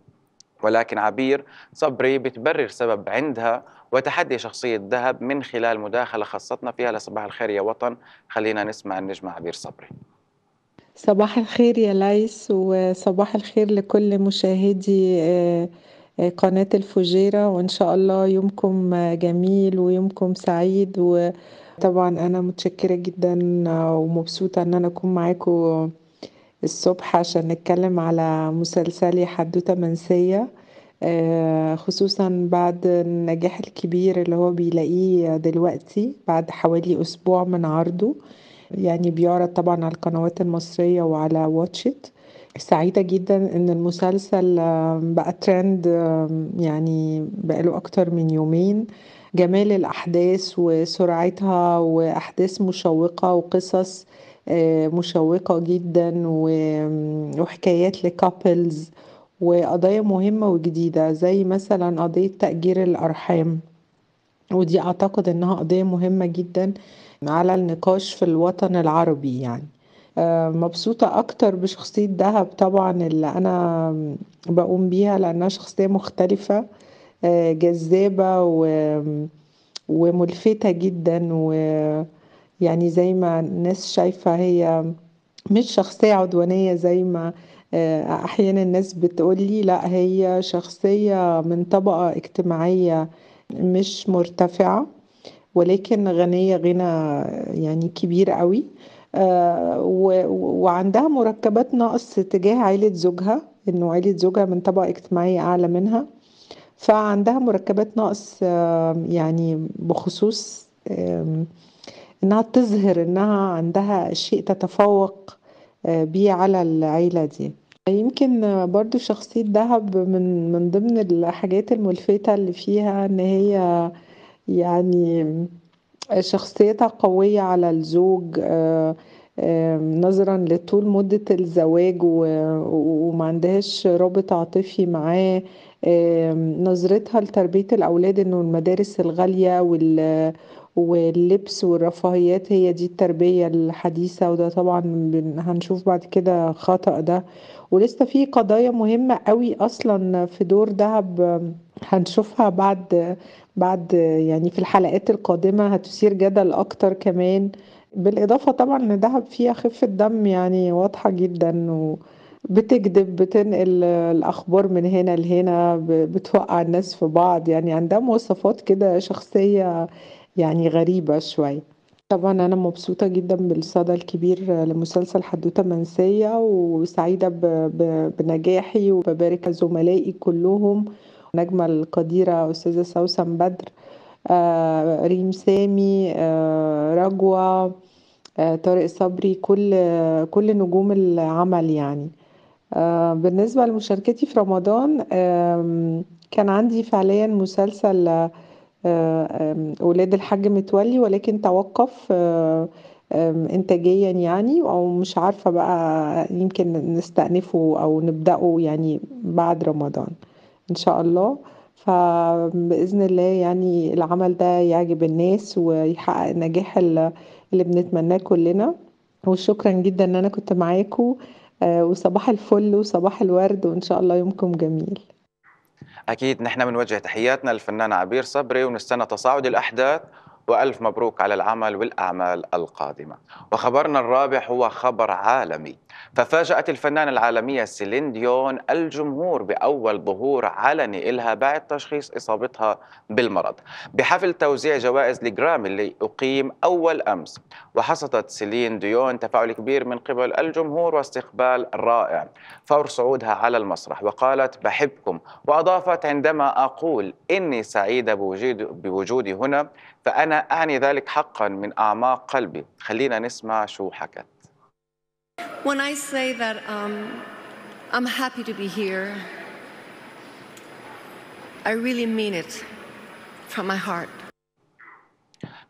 ولكن عبير صبري بتبرر سبب عندها وتحدي شخصية ذهب من خلال مداخلة خصتنا فيها لصباح الخير يا وطن خلينا نسمع النجمة عبير صبري صباح الخير يا ليس وصباح الخير لكل مشاهدي آه، آه، قناة الفجيرة وإن شاء الله يومكم آه، جميل ويومكم سعيد وطبعا أنا متشكرة جدا ومبسوطة إن أنا أكون معاكم الصبح عشان نتكلم على مسلسلي حدوتة منسية خصوصا بعد النجاح الكبير اللي هو بيلاقيه دلوقتي بعد حوالي أسبوع من عرضه يعني بيعرض طبعا على القنوات المصرية وعلى واتشت سعيدة جدا ان المسلسل بقى ترند يعني بقاله اكتر من يومين جمال الاحداث وسرعتها واحداث مشوقة وقصص آه، مشوقة جدا وحكايات لكابلز وقضايا مهمة وجديدة زي مثلا قضية تأجير الأرحام ودي أعتقد إنها قضية مهمة جدا على النقاش في الوطن العربي يعني آه، مبسوطة أكتر بشخصية دهب طبعا اللي أنا بقوم بيها لأنها شخصية مختلفة آه، جذابة و... وملفتة جدا ويعني زي ما الناس شايفة هي مش شخصية عدوانية زي ما آه، أحيانا الناس بتقولي لا هي شخصية من طبقة اجتماعية مش مرتفعة ولكن غنية غنى يعني كبير قوي آه، وعندها مركبات نقص تجاه عائلة زوجها انه عائلة زوجها من طبقة اجتماعية اعلى منها فعندها مركبات نقص آه، يعني بخصوص انها تظهر انها عندها شيء تتفوق آه، بيه على العيلة دي يمكن برضو شخصية دهب من من ضمن الحاجات الملفتة اللي فيها ان هي يعني شخصيتها قوية على الزوج آه، نظرا لطول مدة الزواج وما عندهاش رابط عاطفي معاه نظرتها لتربية الأولاد إنه المدارس الغالية وال واللبس والرفاهيات هي دي التربية الحديثة وده طبعا هنشوف بعد كده خطأ ده ولسه في قضايا مهمة قوي أصلا في دور دهب هنشوفها بعد بعد يعني في الحلقات القادمة هتثير جدل أكتر كمان بالإضافة طبعا إن دهب فيها خفة دم يعني واضحة جدا و بتنقل الأخبار من هنا لهنا بتوقع الناس في بعض يعني عندها مواصفات كده شخصية يعني غريبة شوية طبعا أنا مبسوطة جدا بالصدى الكبير لمسلسل حدوتة منسية وسعيدة بنجاحي وببارك زملائي كلهم النجمة القديرة أستاذة سوسن بدر آه، ريم سامي آه، رجوة آه، طارق صبري كل كل نجوم العمل يعني بالنسبة لمشاركتي في رمضان كان عندي فعليا مسلسل ولاد الحاج متولي ولكن توقف انتاجيا يعني او مش عارفه بقى يمكن نستأنفه او نبدأه يعني بعد رمضان إن شاء الله فبإذن الله يعني العمل ده يعجب الناس ويحقق النجاح اللي بنتمناه كلنا وشكرا جدا ان انا كنت معاكم آه، وصباح الفل وصباح الورد وان شاء الله يومكم جميل اكيد نحن بنوجه تحياتنا للفنان عبير صبري ونستنى تصاعد الاحداث وألف مبروك على العمل والأعمال القادمة وخبرنا الرابع هو خبر عالمي ففاجأت الفنانة العالمية سيلين ديون الجمهور بأول ظهور علني إلها بعد تشخيص إصابتها بالمرض بحفل توزيع جوائز الجرامي اللي أقيم أول أمس وحصدت سيلين ديون تفاعل كبير من قبل الجمهور واستقبال رائع فور صعودها على المسرح وقالت بحبكم وأضافت عندما أقول إني سعيدة بوجودي هنا فأنا أعني ذلك حقا من أعماق قلبي خلينا نسمع شو حكت When I say that um, I'm happy to be here, I really mean it from my heart.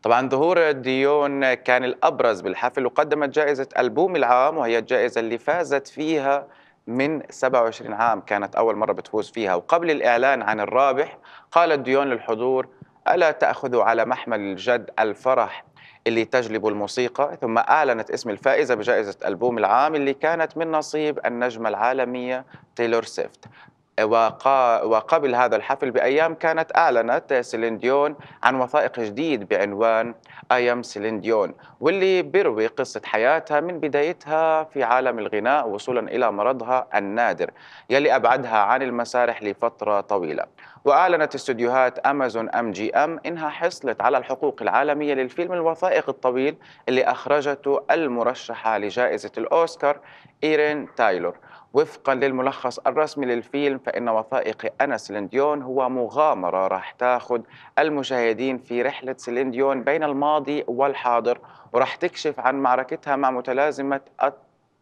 طبعا ظهور ديون كان الأبرز بالحفل وقدمت جائزة ألبوم العام وهي الجائزة اللي فازت فيها من 27 عام كانت أول مرة بتفوز فيها وقبل الإعلان عن الرابح قالت ديون للحضور ألا تأخذ على محمل الجد الفرح اللي تجلب الموسيقى ثم أعلنت اسم الفائزة بجائزة ألبوم العام اللي كانت من نصيب النجمة العالمية تايلور سيفت وقبل هذا الحفل بأيام كانت أعلنت سيلينديون عن وثائق جديد بعنوان أيام سيلينديون واللي بيروي قصة حياتها من بدايتها في عالم الغناء وصولا إلى مرضها النادر يلي أبعدها عن المسارح لفترة طويلة وأعلنت استوديوهات أمازون أم جي أم إنها حصلت على الحقوق العالمية للفيلم الوثائقي الطويل اللي أخرجته المرشحة لجائزة الأوسكار إيرين تايلور وفقا للملخص الرسمي للفيلم فإن وثائقي أنا سلينديون هو مغامرة راح تاخذ المشاهدين في رحلة سلينديون بين الماضي والحاضر وراح تكشف عن معركتها مع متلازمة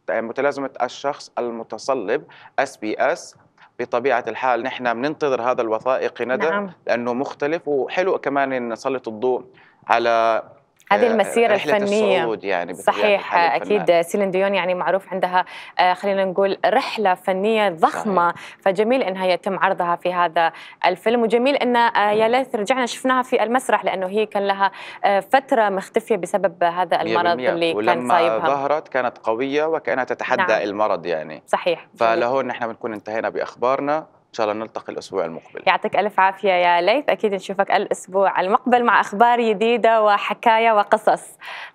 متلازمة الشخص المتصلب اس بي اس بطبيعه الحال نحن بننتظر هذا الوثائقي ندى نعم. لانه مختلف وحلو كمان نسلط الضوء على هذه آه، المسيره الفنيه يعني صحيح اكيد سيلين ديون يعني معروف عندها آه، خلينا نقول رحله فنيه ضخمه صحيح. فجميل انها يتم عرضها في هذا الفيلم وجميل ان آه، يا ليت رجعنا شفناها في المسرح لانه هي كان لها فتره مختفيه بسبب هذا المرض اللي كان صايبها ظهرت كانت قويه وكانها تتحدى نعم. المرض يعني صحيح فلهون نحن بنكون انتهينا باخبارنا إن شاء الله نلتقي الأسبوع المقبل يعطيك ألف عافية يا ليث أكيد نشوفك الأسبوع المقبل مع أخبار جديدة وحكاية وقصص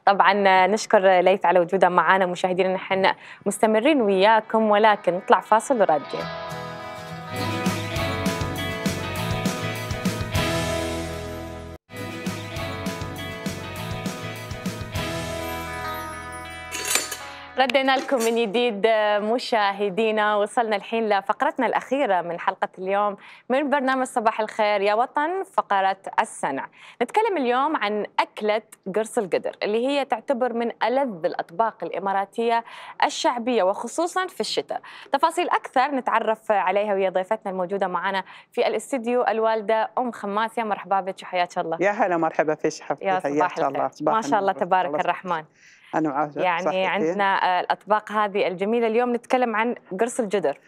طبعا نشكر ليث على وجوده معنا مشاهدينا نحن مستمرين وياكم ولكن نطلع فاصل وراجعين ردينا لكم من جديد مشاهدينا وصلنا الحين لفقرتنا الأخيرة من حلقة اليوم من برنامج صباح الخير يا وطن فقرة السنة نتكلم اليوم عن أكلة قرص القدر اللي هي تعتبر من ألذ الأطباق الإماراتية الشعبية وخصوصا في الشتاء تفاصيل أكثر نتعرف عليها ويا ضيفتنا الموجودة معنا في الاستديو الوالدة أم خماس يا مرحبا بك وحياك الله يا هلا مرحبا فيك حفيد يا صباح الخير ما شاء الله تبارك الرحمن أنا معاشر يعني عندنا آه، الأطباق هذه الجميلة اليوم نتكلم عن قرص الجدر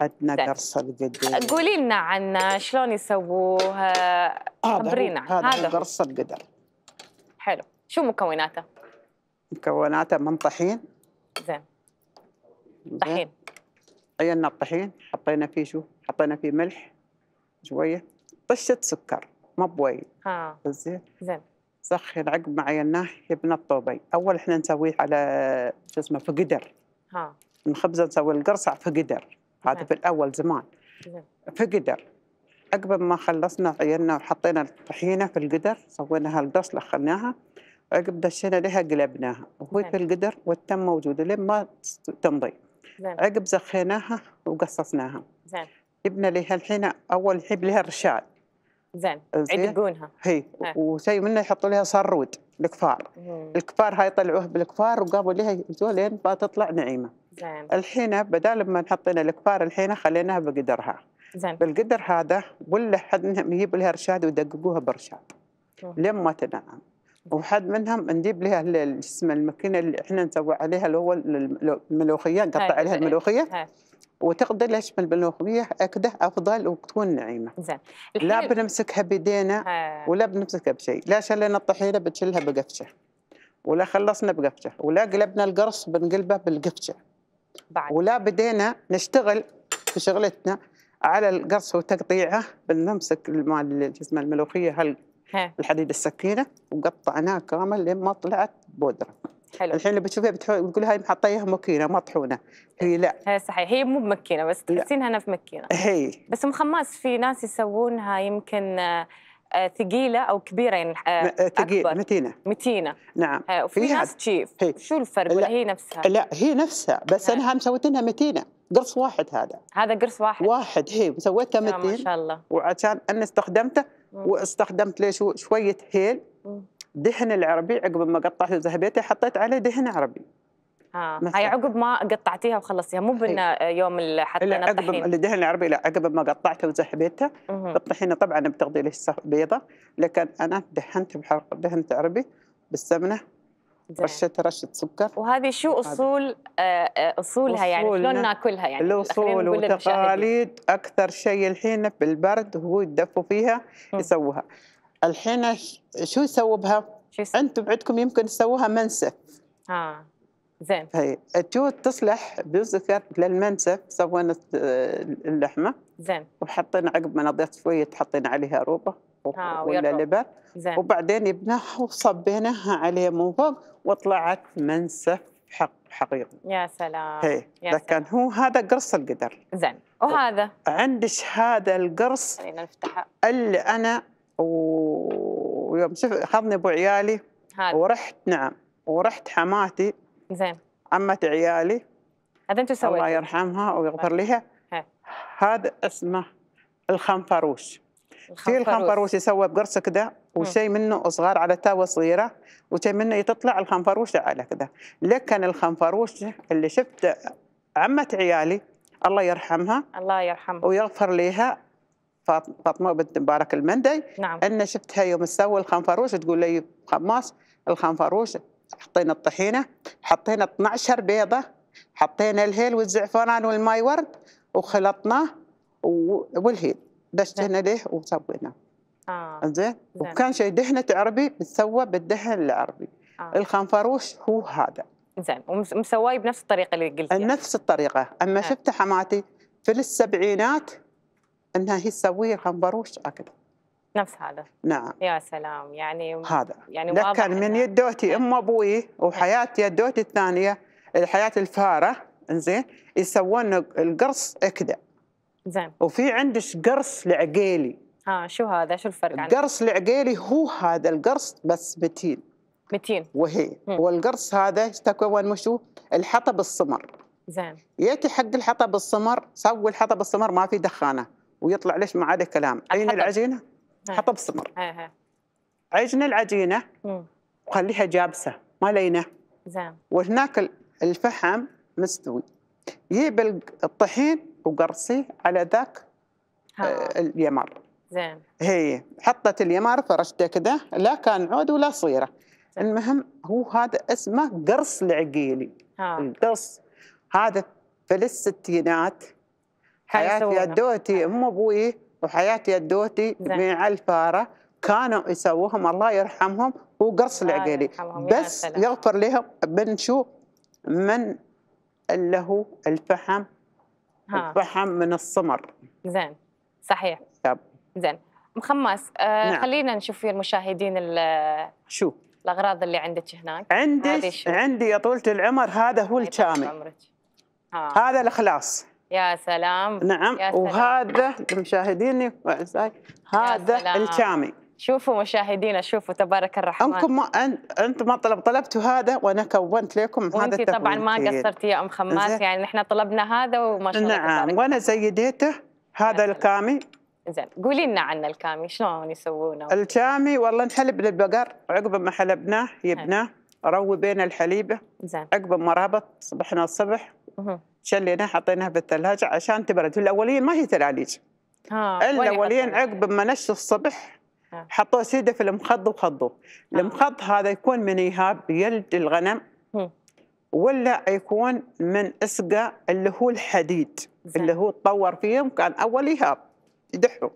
عندنا قرص الجدر قولي لنا عنه شلون يسووه آه، خبرينا هذا هذا قرص الجدر حلو شو مكوناته؟ مكوناته من طحين زين طحين عينا الطحين حطينا فيه شو؟ حطينا فيه ملح شويه طشه سكر ما بوي ها زين زين سخن عقب ما عيناه جبنا الطوبي اول احنا نسويه على شو اسمه في قدر ها الخبزه نسوي القرصع في قدر هذا نعم. في الاول زمان نعم. في قدر عقب ما خلصنا عينا وحطينا الطحينه في القدر سوينا هالقص لخناها عقب دشينا لها قلبناها وهي في نعم. القدر والتم موجوده لين ما تمضي عقب زخيناها وقصصناها زين جبنا لها الحين اول حب لها رشاد زين يدقونها هي إيه. وشيء منه يحطوا لها صرود الكفار مم. الكفار هاي طلعوه بالكفار وقابوا لها زولين تطلع نعيمه زين الحين بدال ما نحطينا الكفار الحين خليناها بقدرها زين بالقدر هذا ولا حد منهم يجيب لها رشاد ويدققوها برشاد لما تنعم وحد منهم نجيب لها اسم الماكينه اللي احنا نسوي عليها اللي هو الملوخيه نقطع عليها إيه. الملوخيه هاي. وتقدر تشمل بالملوخيه اكده افضل وتكون نعيمه زين لا بنمسكها بيدينا آه. ولا بنمسكها بشيء لا شلنا الطحينه بنشلها بقفشه ولا خلصنا بقفشه ولا قلبنا القرص بنقلبه بالقفشه بعد. ولا بدينا نشتغل في شغلتنا على القرص وتقطيعه بنمسك مال اسمه الملوخيه هل الحديد السكينه وقطعناه كامل لما طلعت بودره حلو الحين لو بتشوفيها بتقول هاي محطيها ماكينه مطحونه هي لا هي صحيح هي مو بمكينه بس تحسينها انها في مكينه هي بس مخماس في ناس يسوونها يمكن آه، آه، ثقيله او كبيره يعني آه، ثقيله متينه متينه نعم وفي ناس تشيف هي. شو الفرق ولا هي نفسها؟ لا هي نفسها بس نعم. انا هم سويتينها متينه قرص واحد هذا هذا قرص واحد واحد هي وسويتها متين ما شاء الله وعشان انا استخدمته واستخدمت ليش شويه هيل دهن العربي عقب ما قطعته ذهبيته حطيت عليه دهن عربي اه هاي عقب ما قطعتيها وخلصتيها مو بنا يوم حطينا لا الطحين عقب الدهن العربي لا عقب ما قطعته وزحبيته الطحينه طبعا بتغطي لي بيضه لكن انا دهنت بحرق دهنت عربي بالسمنه رشيت رشه سكر وهذه شو اصول آه، آه، اصولها يعني شلون ناكلها يعني الاصول والتقاليد اكثر شيء الحين بالبرد هو يدفوا فيها يسووها الحين شو يسووا بها؟ انتم عندكم يمكن تسووها منسف اه زين تو تصلح بالزفر للمنسف سوينا اللحمه زين وحطينا عقب ما نضيف شويه حطينا عليها روبه آه، ولا لبن وبعدين يبناها وصبيناها عليه من فوق وطلعت منسف حق حقيقي يا سلام هي. يا سلام. كان هو هذا قرص القدر زين وهذا عندش هذا القرص خلينا نفتحه اللي انا ويوم شفت خذني ابو عيالي هذا ورحت نعم ورحت حماتي زين عمة عيالي هذا انت سويت الله يرحمها ويغفر طيب. لها هذا اسمه الخنفروش في الخنفروش يسوى بقرص كده وشيء منه صغار على تاوه صغيره وشيء منه تطلع الخنفروش على كده لكن الخنفروش اللي شفت عمة عيالي الله يرحمها الله يرحمها ويغفر لها فاطمه بنت مبارك المندي نعم. ان شفتها يوم تسوي الخنفروش تقول لي خماس الخنفروش حطينا الطحينه حطينا 12 بيضه حطينا الهيل والزعفران والماي ورد وخلطناه والهيل دشنا له وسويناه آه. زين وكان شيء دهنه عربي بتسوى بالدهن العربي آه. الخنفروش هو هذا زين ومسواي بنفس الطريقه اللي قلت يعني. نفس الطريقه اما نعم. شفت حماتي في السبعينات انها هي تسويه خنبروش باروش اكل نفس هذا نعم يا سلام يعني هذا يعني لكن من يدوتي إيه. ام ابوي وحياه يدوتي الثانيه الحياه الفاره انزين يسوون القرص اكده زين وفي عندش قرص العقيلي ها شو هذا شو الفرق عنه؟ القرص العقيلي هو هذا القرص بس متين متين وهي مم. والقرص هذا يتكون مشو الحطب السمر زين ياتي حق الحطب السمر سوي الحطب السمر ما في دخانه ويطلع ليش ما عاد كلام عين العجينه حطها بالصمر عجن العجينه وخليها جابسه ما لينه زين وهناك الفحم مستوي جيب الطحين وقرصيه على ذاك آه، اليمر زين هي حطت اليمر فرشته كذا لا كان عود ولا صيره زين. المهم هو هذا اسمه قرص العقيلي القرص هذا في الستينات حياتي الدوتي ام ابوي وحياتي الدوتي مع الفاره كانوا يسووهم الله يرحمهم هو قرص العقيلي بس يغفر لهم من شو من اللي هو الفحم ها. الفحم من الصمر زين صحيح طب. زين مخماس آه نعم. خلينا نشوف في المشاهدين شو الاغراض اللي عندك هناك عندي عندي يا طولة العمر هذا هو الكامل هذا الاخلاص يا سلام نعم يا سلام. وهذا مشاهديني واعزائي هذا الكامي شوفوا مشاهدينا شوفوا تبارك الرحمن انكم ما انتم ما طلب طلبتوا هذا وانا كونت لكم هذا التكوين طبعا ما قصرتي يا ام خماس يعني احنا طلبنا هذا وما شاء الله نعم وانا زيديته هذا نعم. الكامي زين قولي لنا عن الكامي شلون يسوونه؟ الكامي والله نحلب للبقر عقب ما حلبناه نعم. يبناه بين الحليبه زين عقب ما رابط صبحنا الصبح مه. شليناها حطيناها في الثلاجة عشان تبرد الأولين ما هي تلاليج الأولين عقب ما نشف الصبح حطوه سيده في المخض وخضوه المخض هذا يكون من ايهاب يلد الغنم ولا يكون من اسقى اللي هو الحديد اللي هو تطور فيهم كان اول ايهاب يدحوا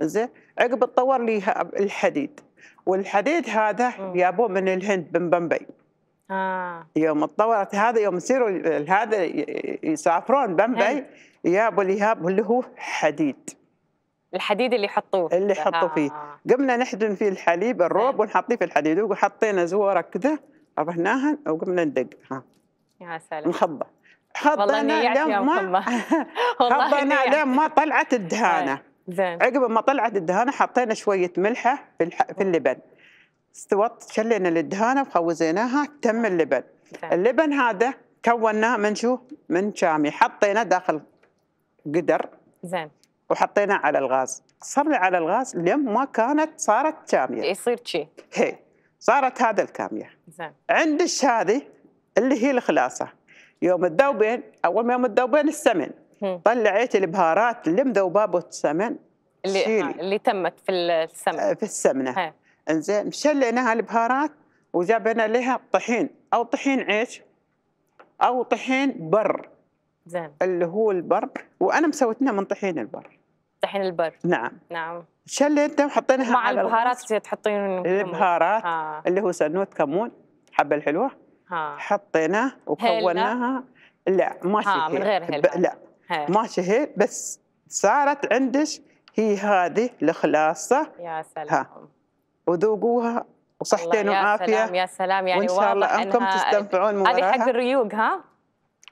زين عقب تطور لي الحديد والحديد هذا جابوه من الهند من بمبي آه. يوم تطورت هذا يوم يصيروا هذا يسافرون بمبي جابوا نعم. الإيهاب اللي هو حديد الحديد اللي يحطوه اللي يحطوه فيه آه. قمنا نحجن فيه الحليب الروب نعم. ونحطيه في الحديد وحطينا زوره كذا ربحناها وقمنا ندق ها يا سلام نخضه حطينا لين ما خضنا لين ما طلعت الدهانه طيب، زين عقب ما طلعت الدهانه حطينا شويه ملحه في اللبن استوت شلينا الدهانه وخوزيناها تم نعم. اللبن نعم. اللبن هذا كوناه من شو من شامي حطيناه داخل قدر زين وحطيناه على الغاز صار على الغاز لما كانت صارت شاميه إيه، يصير شيء هي صارت هذا الكاميه زين عند هذه اللي هي الخلاصه يوم تذوبين اول ما يوم تذوبين السمن طلعت البهارات اللي مذوبه بالسمن اللي, اللي تمت في السمنه آه، في السمنه هي. انزين شليناها البهارات وجابنا لها طحين او طحين عيش او طحين بر زين اللي هو البر وانا مسويتنا من طحين البر طحين البر نعم نعم شليته وحطيناها مع على البهارات اللي تحطين البهارات آه. اللي هو سنوت كمون حبه الحلوه آه. حطيناه وكوناها لا ما آه من غير هيل ب... لا هي. ما هيل بس صارت عندك هي هذه الخلاصه يا سلام ها. وذوقوها وصحتين وعافيه يا سلام يا سلام يعني وان شاء الله انكم تستمتعون من هذه حق الريوق ها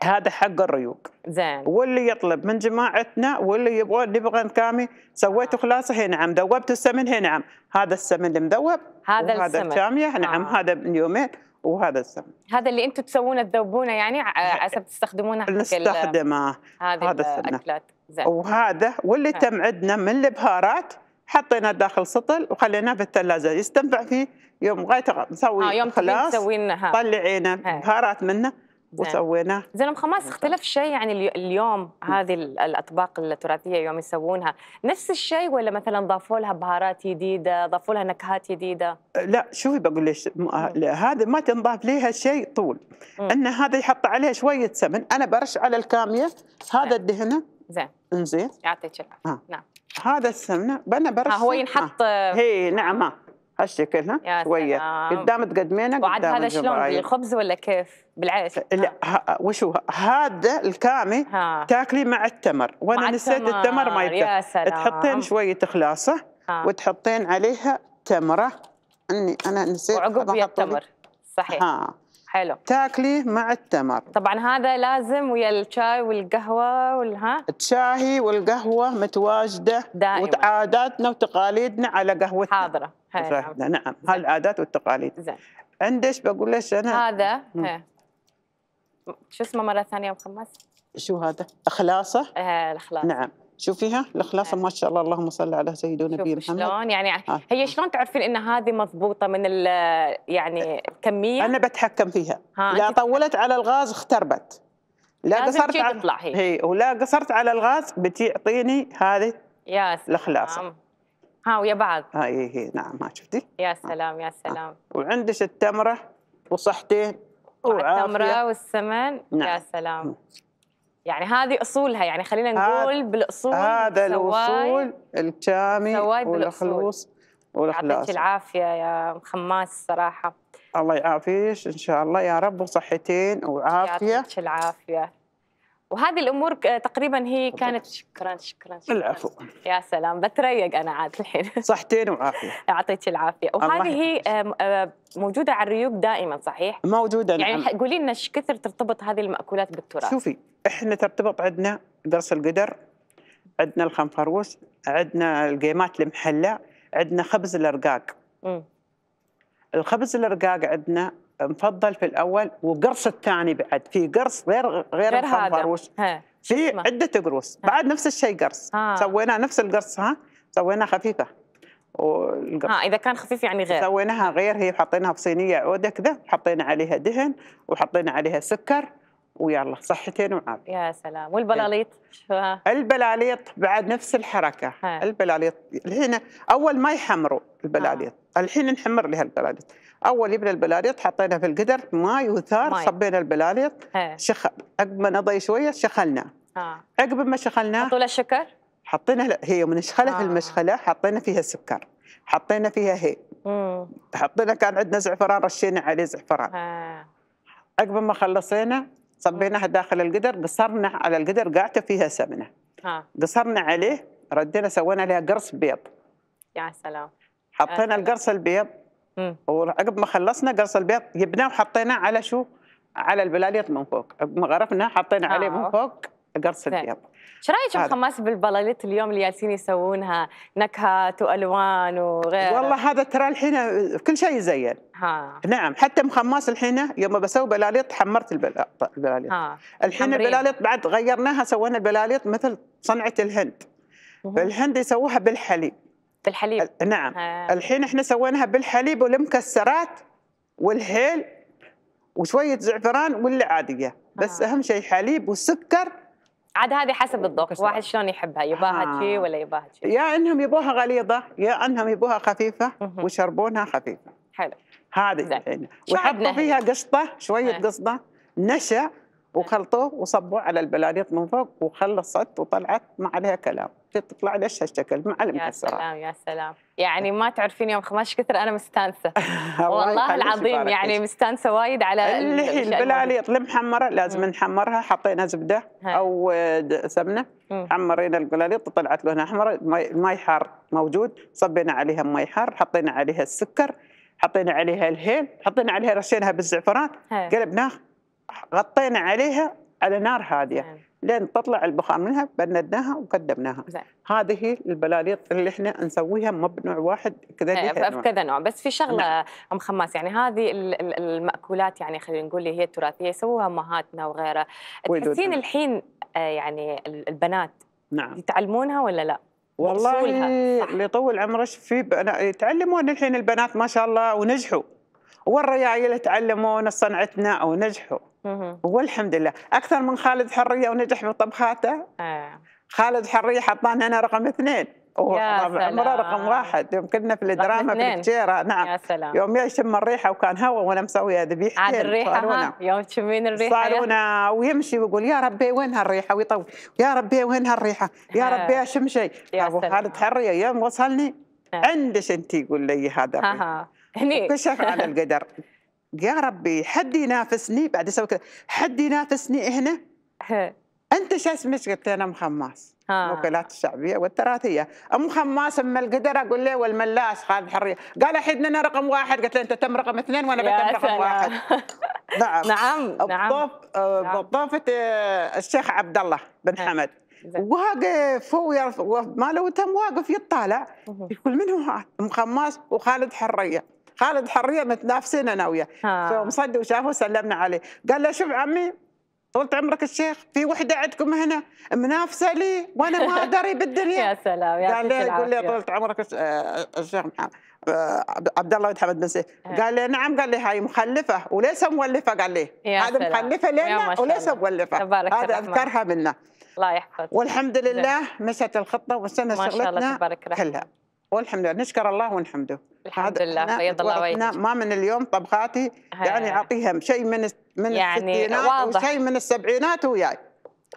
هذا حق الريوق زين واللي يطلب من جماعتنا واللي يبغى نبغى نكامي سويته خلاصه هي نعم ذوبت السمن هي نعم هذا السمن المذوب هذا وهذا السمن الكاميه نعم آه. هذا من يومين وهذا السمن هذا اللي انتم تسوونه تذوبونه يعني على تستخدمونه نستخدمه هذه هذا السمن وهذا واللي تم عندنا من البهارات حطيناه داخل سطل وخليناه في الثلاجه يستنفع فيه يوم غايته نسوي آه يوم خلاص طلعينا إيه. بهارات منه وسويناه زين ام خماس اختلف شيء يعني اليوم هذه الاطباق التراثيه يوم يسوونها نفس الشيء ولا مثلا ضافوا لها بهارات جديده ضافوا لها نكهات جديده لا شوفي بقول ليش هذا ما تنضاف ليها شيء طول مم. ان هذا يحط عليه شويه سمن انا برش على الكاميه هذا إيه. الدهنه زين انزين يعطيك العافيه آه. نعم هذا السمنه بنا برش هو ينحط آه. هي نعمه هالشكل ها شويه قدام تقدمينه قدام وعاد هذا شلون بالخبز ولا كيف؟ بالعيش؟ لا وشو هذا الكامي تاكلي مع التمر وانا مع نسيت التمر, التمر ما سلام. تحطين شويه خلاصه وتحطين عليها تمره اني انا نسيت وعقب التمر صحيح ها. حلو تاكليه مع التمر طبعا هذا لازم ويا الشاي والقهوه والها الشاي والقهوه متواجده دائما وعاداتنا وتقاليدنا على قهوتنا حاضره حلو نعم هاي العادات والتقاليد زين عندش بقول لك انا هذا شو اسمه مره ثانيه مخمس شو هذا؟ اخلاصه؟ ايه الاخلاص نعم شوفيها الخلاصه ما شاء الله اللهم صل على سيدنا نبي محمد شلون يعني آه. هي شلون تعرفين ان هذه مضبوطه من يعني الكميه انا بتحكم فيها لا طولت على الغاز اختربت لا قصرت على تطلع هي. هي ولا قصرت على الغاز بتعطيني هذه يا سلام الخلاصه نعم. ها ويا بعض هاي آه، هي نعم ما شفتي يا آه. سلام يا سلام وعندك التمره وصحتين وعافيه التمره والسمن نعم. يا سلام يعني هذه اصولها يعني خلينا نقول بالاصول هذا الاصول الكامل والخلوص والاخلاص يعطيك العافيه يا خماس صراحه الله يعافيك ان شاء الله يا رب وصحتين وعافيه يعطيك العافيه وهذه الامور تقريبا هي كانت شكرا شكرا شكرا العفو يا سلام بتريق انا عاد الحين صحتين وعافيه اعطيتي العافيه وهذه آه، موجوده على الريوق دائما صحيح موجوده يعني نعم. قولي لنا ايش كثر ترتبط هذه الماكولات بالتراث شوفي احنا ترتبط عندنا درس القدر عندنا الخنفروس عندنا القيمات المحله عندنا خبز الارقاق الخبز الرقاق عندنا مفضل في الاول وقرص الثاني بعد في قرص غير غير, غير الفروش في عده قروص بعد نفس الشيء قرص سوينا نفس القرص ها سوينا خفيفه والقرص. اذا كان خفيف يعني غير سويناها غير هي حطيناها في صينيه عوده كذا حطينا عليها دهن وحطينا عليها سكر ويلا صحتين وعافيه يا سلام والبلاليط شو البلاليط بعد نفس الحركه ها. البلاليط الحين اول ما يحمروا البلاليط ها. آه. الحين نحمر لها البلاليط اول يبنى البلاليط حطينا في القدر ماي وثار صبينا البلاليط شخ عقب ما نضي شويه شخلناه ها. آه. عقب ما شخلناه حطوا له الشكر حطينا هي من شخلها آه. في المشخله حطينا فيها سكر حطينا فيها هي مم. حطينا كان عندنا زعفران رشينا عليه زعفران آه. عقب ما خلصينا صبيناها داخل القدر قصرنا على القدر قاعته فيها سمنه ها. قصرنا عليه ردينا سوينا لها قرص بيض يا سلام حطينا القرص البيض وعقب ما خلصنا قرص البيض جبناه وحطيناه على شو على البلاليط من فوق عقب ما غرفنا حطينا آه. عليه من آه. فوق قرص الابيض ايش رايك بخماس بالبلاليت اليوم اللي جالسين يسوونها نكهات والوان وغيره والله هذا ترى الحين كل شيء يزين ها. نعم حتى مخماس الحين يوم بسوي بلاليط حمرت البلاليط ها. الحين البلاليط بعد غيرناها سوينا البلاليط مثل صنعه الهند الهند يسووها بالحليب بالحليب نعم ها. الحين احنا سويناها بالحليب والمكسرات والهيل وشويه زعفران واللي عاديه بس اهم شيء حليب وسكر عاد هذه حسب الذوق واحد شلون يحبها يباها آه. شي ولا يباها شي يا انهم يبوها غليظه يا انهم يبوها خفيفه ويشربونها خفيفه حلو هذه يعني وحطوا فيها قشطه شويه قشطه آه. نشا وخلطوه وصبوه على البلاليط من فوق وخلصت وطلعت ما عليها كلام تطلع ليش هالشكل مع المكسرات يا سلام يا سلام يعني ما تعرفين يوم خماس كثر انا مستانسه والله العظيم يعني مستانسه وايد على اللي هي البلاليط المحمره لازم نحمرها حطينا زبده او سمنه حمرينا البلاليط طلعت لونها احمر ماي حار موجود صبينا عليها ماي حار حطينا عليها السكر حطينا عليها الهيل حطينا عليها رشيناها بالزعفران قلبناه غطينا عليها على نار هاديه لين تطلع البخار منها بندناها وقدمناها زي. هذه البلاليط اللي احنا نسويها مبنوع واحد كذا إيه، كذا نوع بس في شغله نعم. ام خماس يعني هذه الماكولات يعني خلينا نقول اللي هي التراثيه يسووها امهاتنا وغيرها تحسين الحين آه، يعني البنات نعم يتعلمونها ولا لا؟ والله اللي طول عمرك في يتعلمون الحين البنات ما شاء الله ونجحوا والرجال يتعلمون صنعتنا ونجحوا والحمد لله اكثر من خالد حريه ونجح بطبخاته آه. خالد حريه حطانا انا رقم اثنين عمره رقم واحد يوم كنا في الدراما في الجيرة نعم يا سلام. يوم يشم الريحه وكان هوا وانا مسويه ذبيحة عاد الريحه صارونا. يوم تشمين الريحه صالونا ويمشي ويقول يا ربي وين هالريحه ويطول يا ربي وين هالريحه يا آه. ربي اشم شيء ابو طيب، خالد حريه يوم وصلني آه. عندش انت يقول لي هذا هني كشف على القدر يا ربي حد ينافسني بعد اسوي كذا حد ينافسني هنا انت شو اسمك قلت انا ام خماس الوكالات الشعبيه والتراثيه ام خماس ام القدر اقول له والملاس خالد حريه قال الحين انا رقم واحد قلت له انت تم رقم اثنين وانا بتم رقم واحد نعم نعم نعم بضافه نعم. آه، الشيخ عبد الله بن نعم. حمد واقف هو يعرف ما لو تم واقف يطالع يقول من هو ام خماس وخالد حريه خالد حريه متنافسين انا وياه فيوم صد وشافه سلمنا عليه قال له شوف عمي طولت عمرك الشيخ في وحدة عندكم هنا منافسة لي وأنا ما أدري بالدنيا يا سلام يا قال لي يقول لي طولت عمرك آه، الشيخ محمد آه، عبد الله بن حمد بن سيف إيه. قال لي نعم قال لي هاي مخلفة وليس مولفة قال لي هذا مخلفة لنا وليس مولفة هذا أذكرها منا الله يحفظك والحمد لله مشت الخطة وسنة شغلتنا كلها والحمد لله نشكر الله ونحمده الحمد لله بيض الله وجهك ما من اليوم طبخاتي يعني اعطيهم شيء من من يعني الستينات وشيء من السبعينات وياي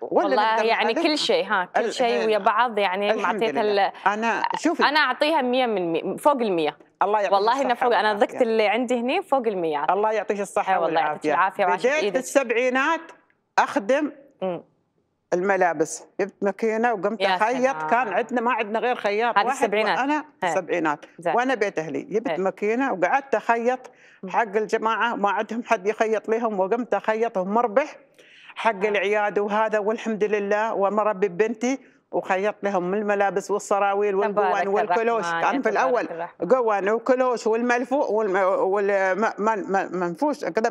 والله يعني هذا. كل شيء ها كل شيء ويا بعض يعني معطيتها انا شوفي انا اعطيها 100 من 100 فوق ال 100 الله يعطيك والله انه فوق انا ذقت اللي عندي هنا فوق ال 100 الله يعطيك الصحه والله يعطيك العافيه بديت في السبعينات اخدم م. الملابس جبت ماكينه وقمت اخيط كان عندنا ما عندنا غير خياط واحد السبعينات انا السبعينات وانا بيت اهلي جبت ماكينه وقعدت اخيط حق الجماعه ما عندهم حد يخيط لهم وقمت اخيطهم مربح حق آه. العياده وهذا والحمد لله ومربي بنتي وخيطت لهم الملابس والسراويل والقوان والكلوش كان في الاول قوان وكلوش والملفوف والمنفوش كذا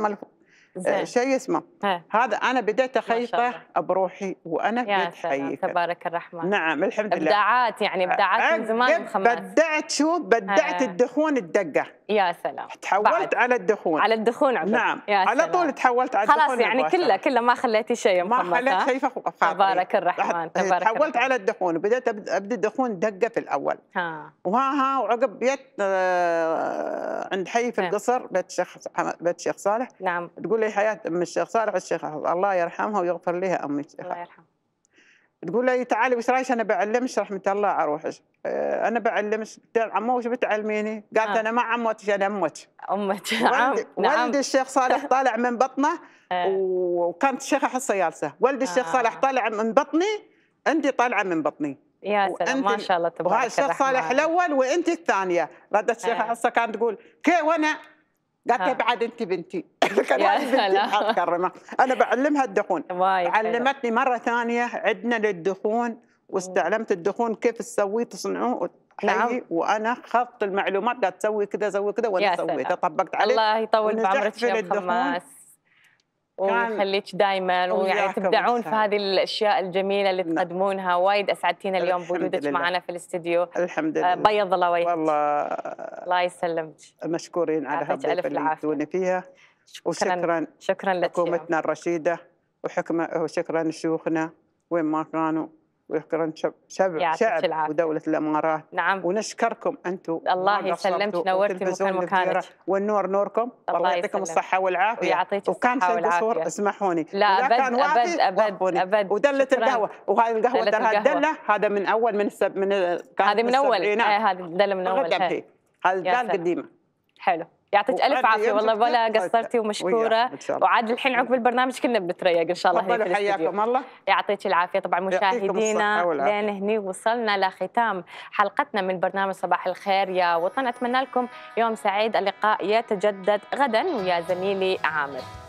آه، شيء اسمه هذا انا بديت اخيطه بروحي وانا في بيت حيك تبارك الرحمن نعم الحمد لله ابداعات يعني آه، ابداعات من زمان الخماس بدعت شو بدعت آه. الدخون الدقه يا سلام تحولت بعد. على الدخون على الدخون عبد. نعم يا على طول تحولت على الدخون خلاص يعني كله كله ما خليتي شيء ما خليت شيء تبارك الرحمن تبارك تحولت الرحمن. على الدخون وبديت ابدا الدخون دقه في الاول ها وها ها وعقب بيت عند حي في إيه. القصر بيت الشيخ بيت الشيخ صالح نعم تقول لي حياه ام الشيخ صالح الشيخ الله يرحمها ويغفر لها ام الشيخ الله يرحمها تقول لي تعالي وش رايك انا بعلمش رحمه الله اروحش آه، انا بعلمش قلت عمو وش بتعلميني؟ قالت آه. انا ما عموتش انا امك امك نعم, نعم. ولد الشيخ صالح طالع من بطنه آه. وكانت الشيخه حصه جالسه ولد الشيخ صالح طالع من بطني انت طالعه من بطني يا سلام ما شاء الله تبارك الله الشيخ صالح الاول وانت الثانيه ردت الشيخه حصه كانت تقول كي وانا قالت بعد انت بنتي كان بنتي انا بعلمها الدخون علمتني مره ثانيه عدنا للدخون واستعلمت الدخون كيف تسويه تصنعوه نعم وانا خفت المعلومات قالت تسوي كذا سوي كذا وانا سويتها طبقت عليه الله يطول بعمرك يا خماس ونخليك دائما ويعني تبدعون في هذه الاشياء الجميله اللي نعم. تقدمونها وايد اسعدتينا اليوم بوجودك معنا في الاستديو الحمد آه، لله بيض الله وجهك والله الله يسلمك مشكورين على هذا اللي جبتوني فيها وشكرا شكرا, شكرا لك حكومتنا الرشيده وحكمه وشكرا لشيوخنا وين ما كانوا ويحترم شعب شعب ودولة الإمارات نعم ونشكركم أنتم الله يسلمك نورتي مكانك والنور نوركم الله يعطيكم الصحة والعافية ويعطيك وكان في قصور اسمحوني لا أبد كان أبد أبد أبد ودلة القهوة وهذه القهوة ترى الدلة هذا من أول من السب من هذه من أول إيه، هذه الدلة من أول هذه الدلة قديمة حلو يعطيك الف عافيه والله ولا قصرتي ومشكوره وعاد الحين عقب البرنامج كنا بنتريق ان شاء الله هيك حياكم الله يعطيك العافيه طبعا مشاهدينا لين هني وصلنا لختام حلقتنا من برنامج صباح الخير يا وطن اتمنى لكم يوم سعيد اللقاء يتجدد غدا ويا زميلي عامر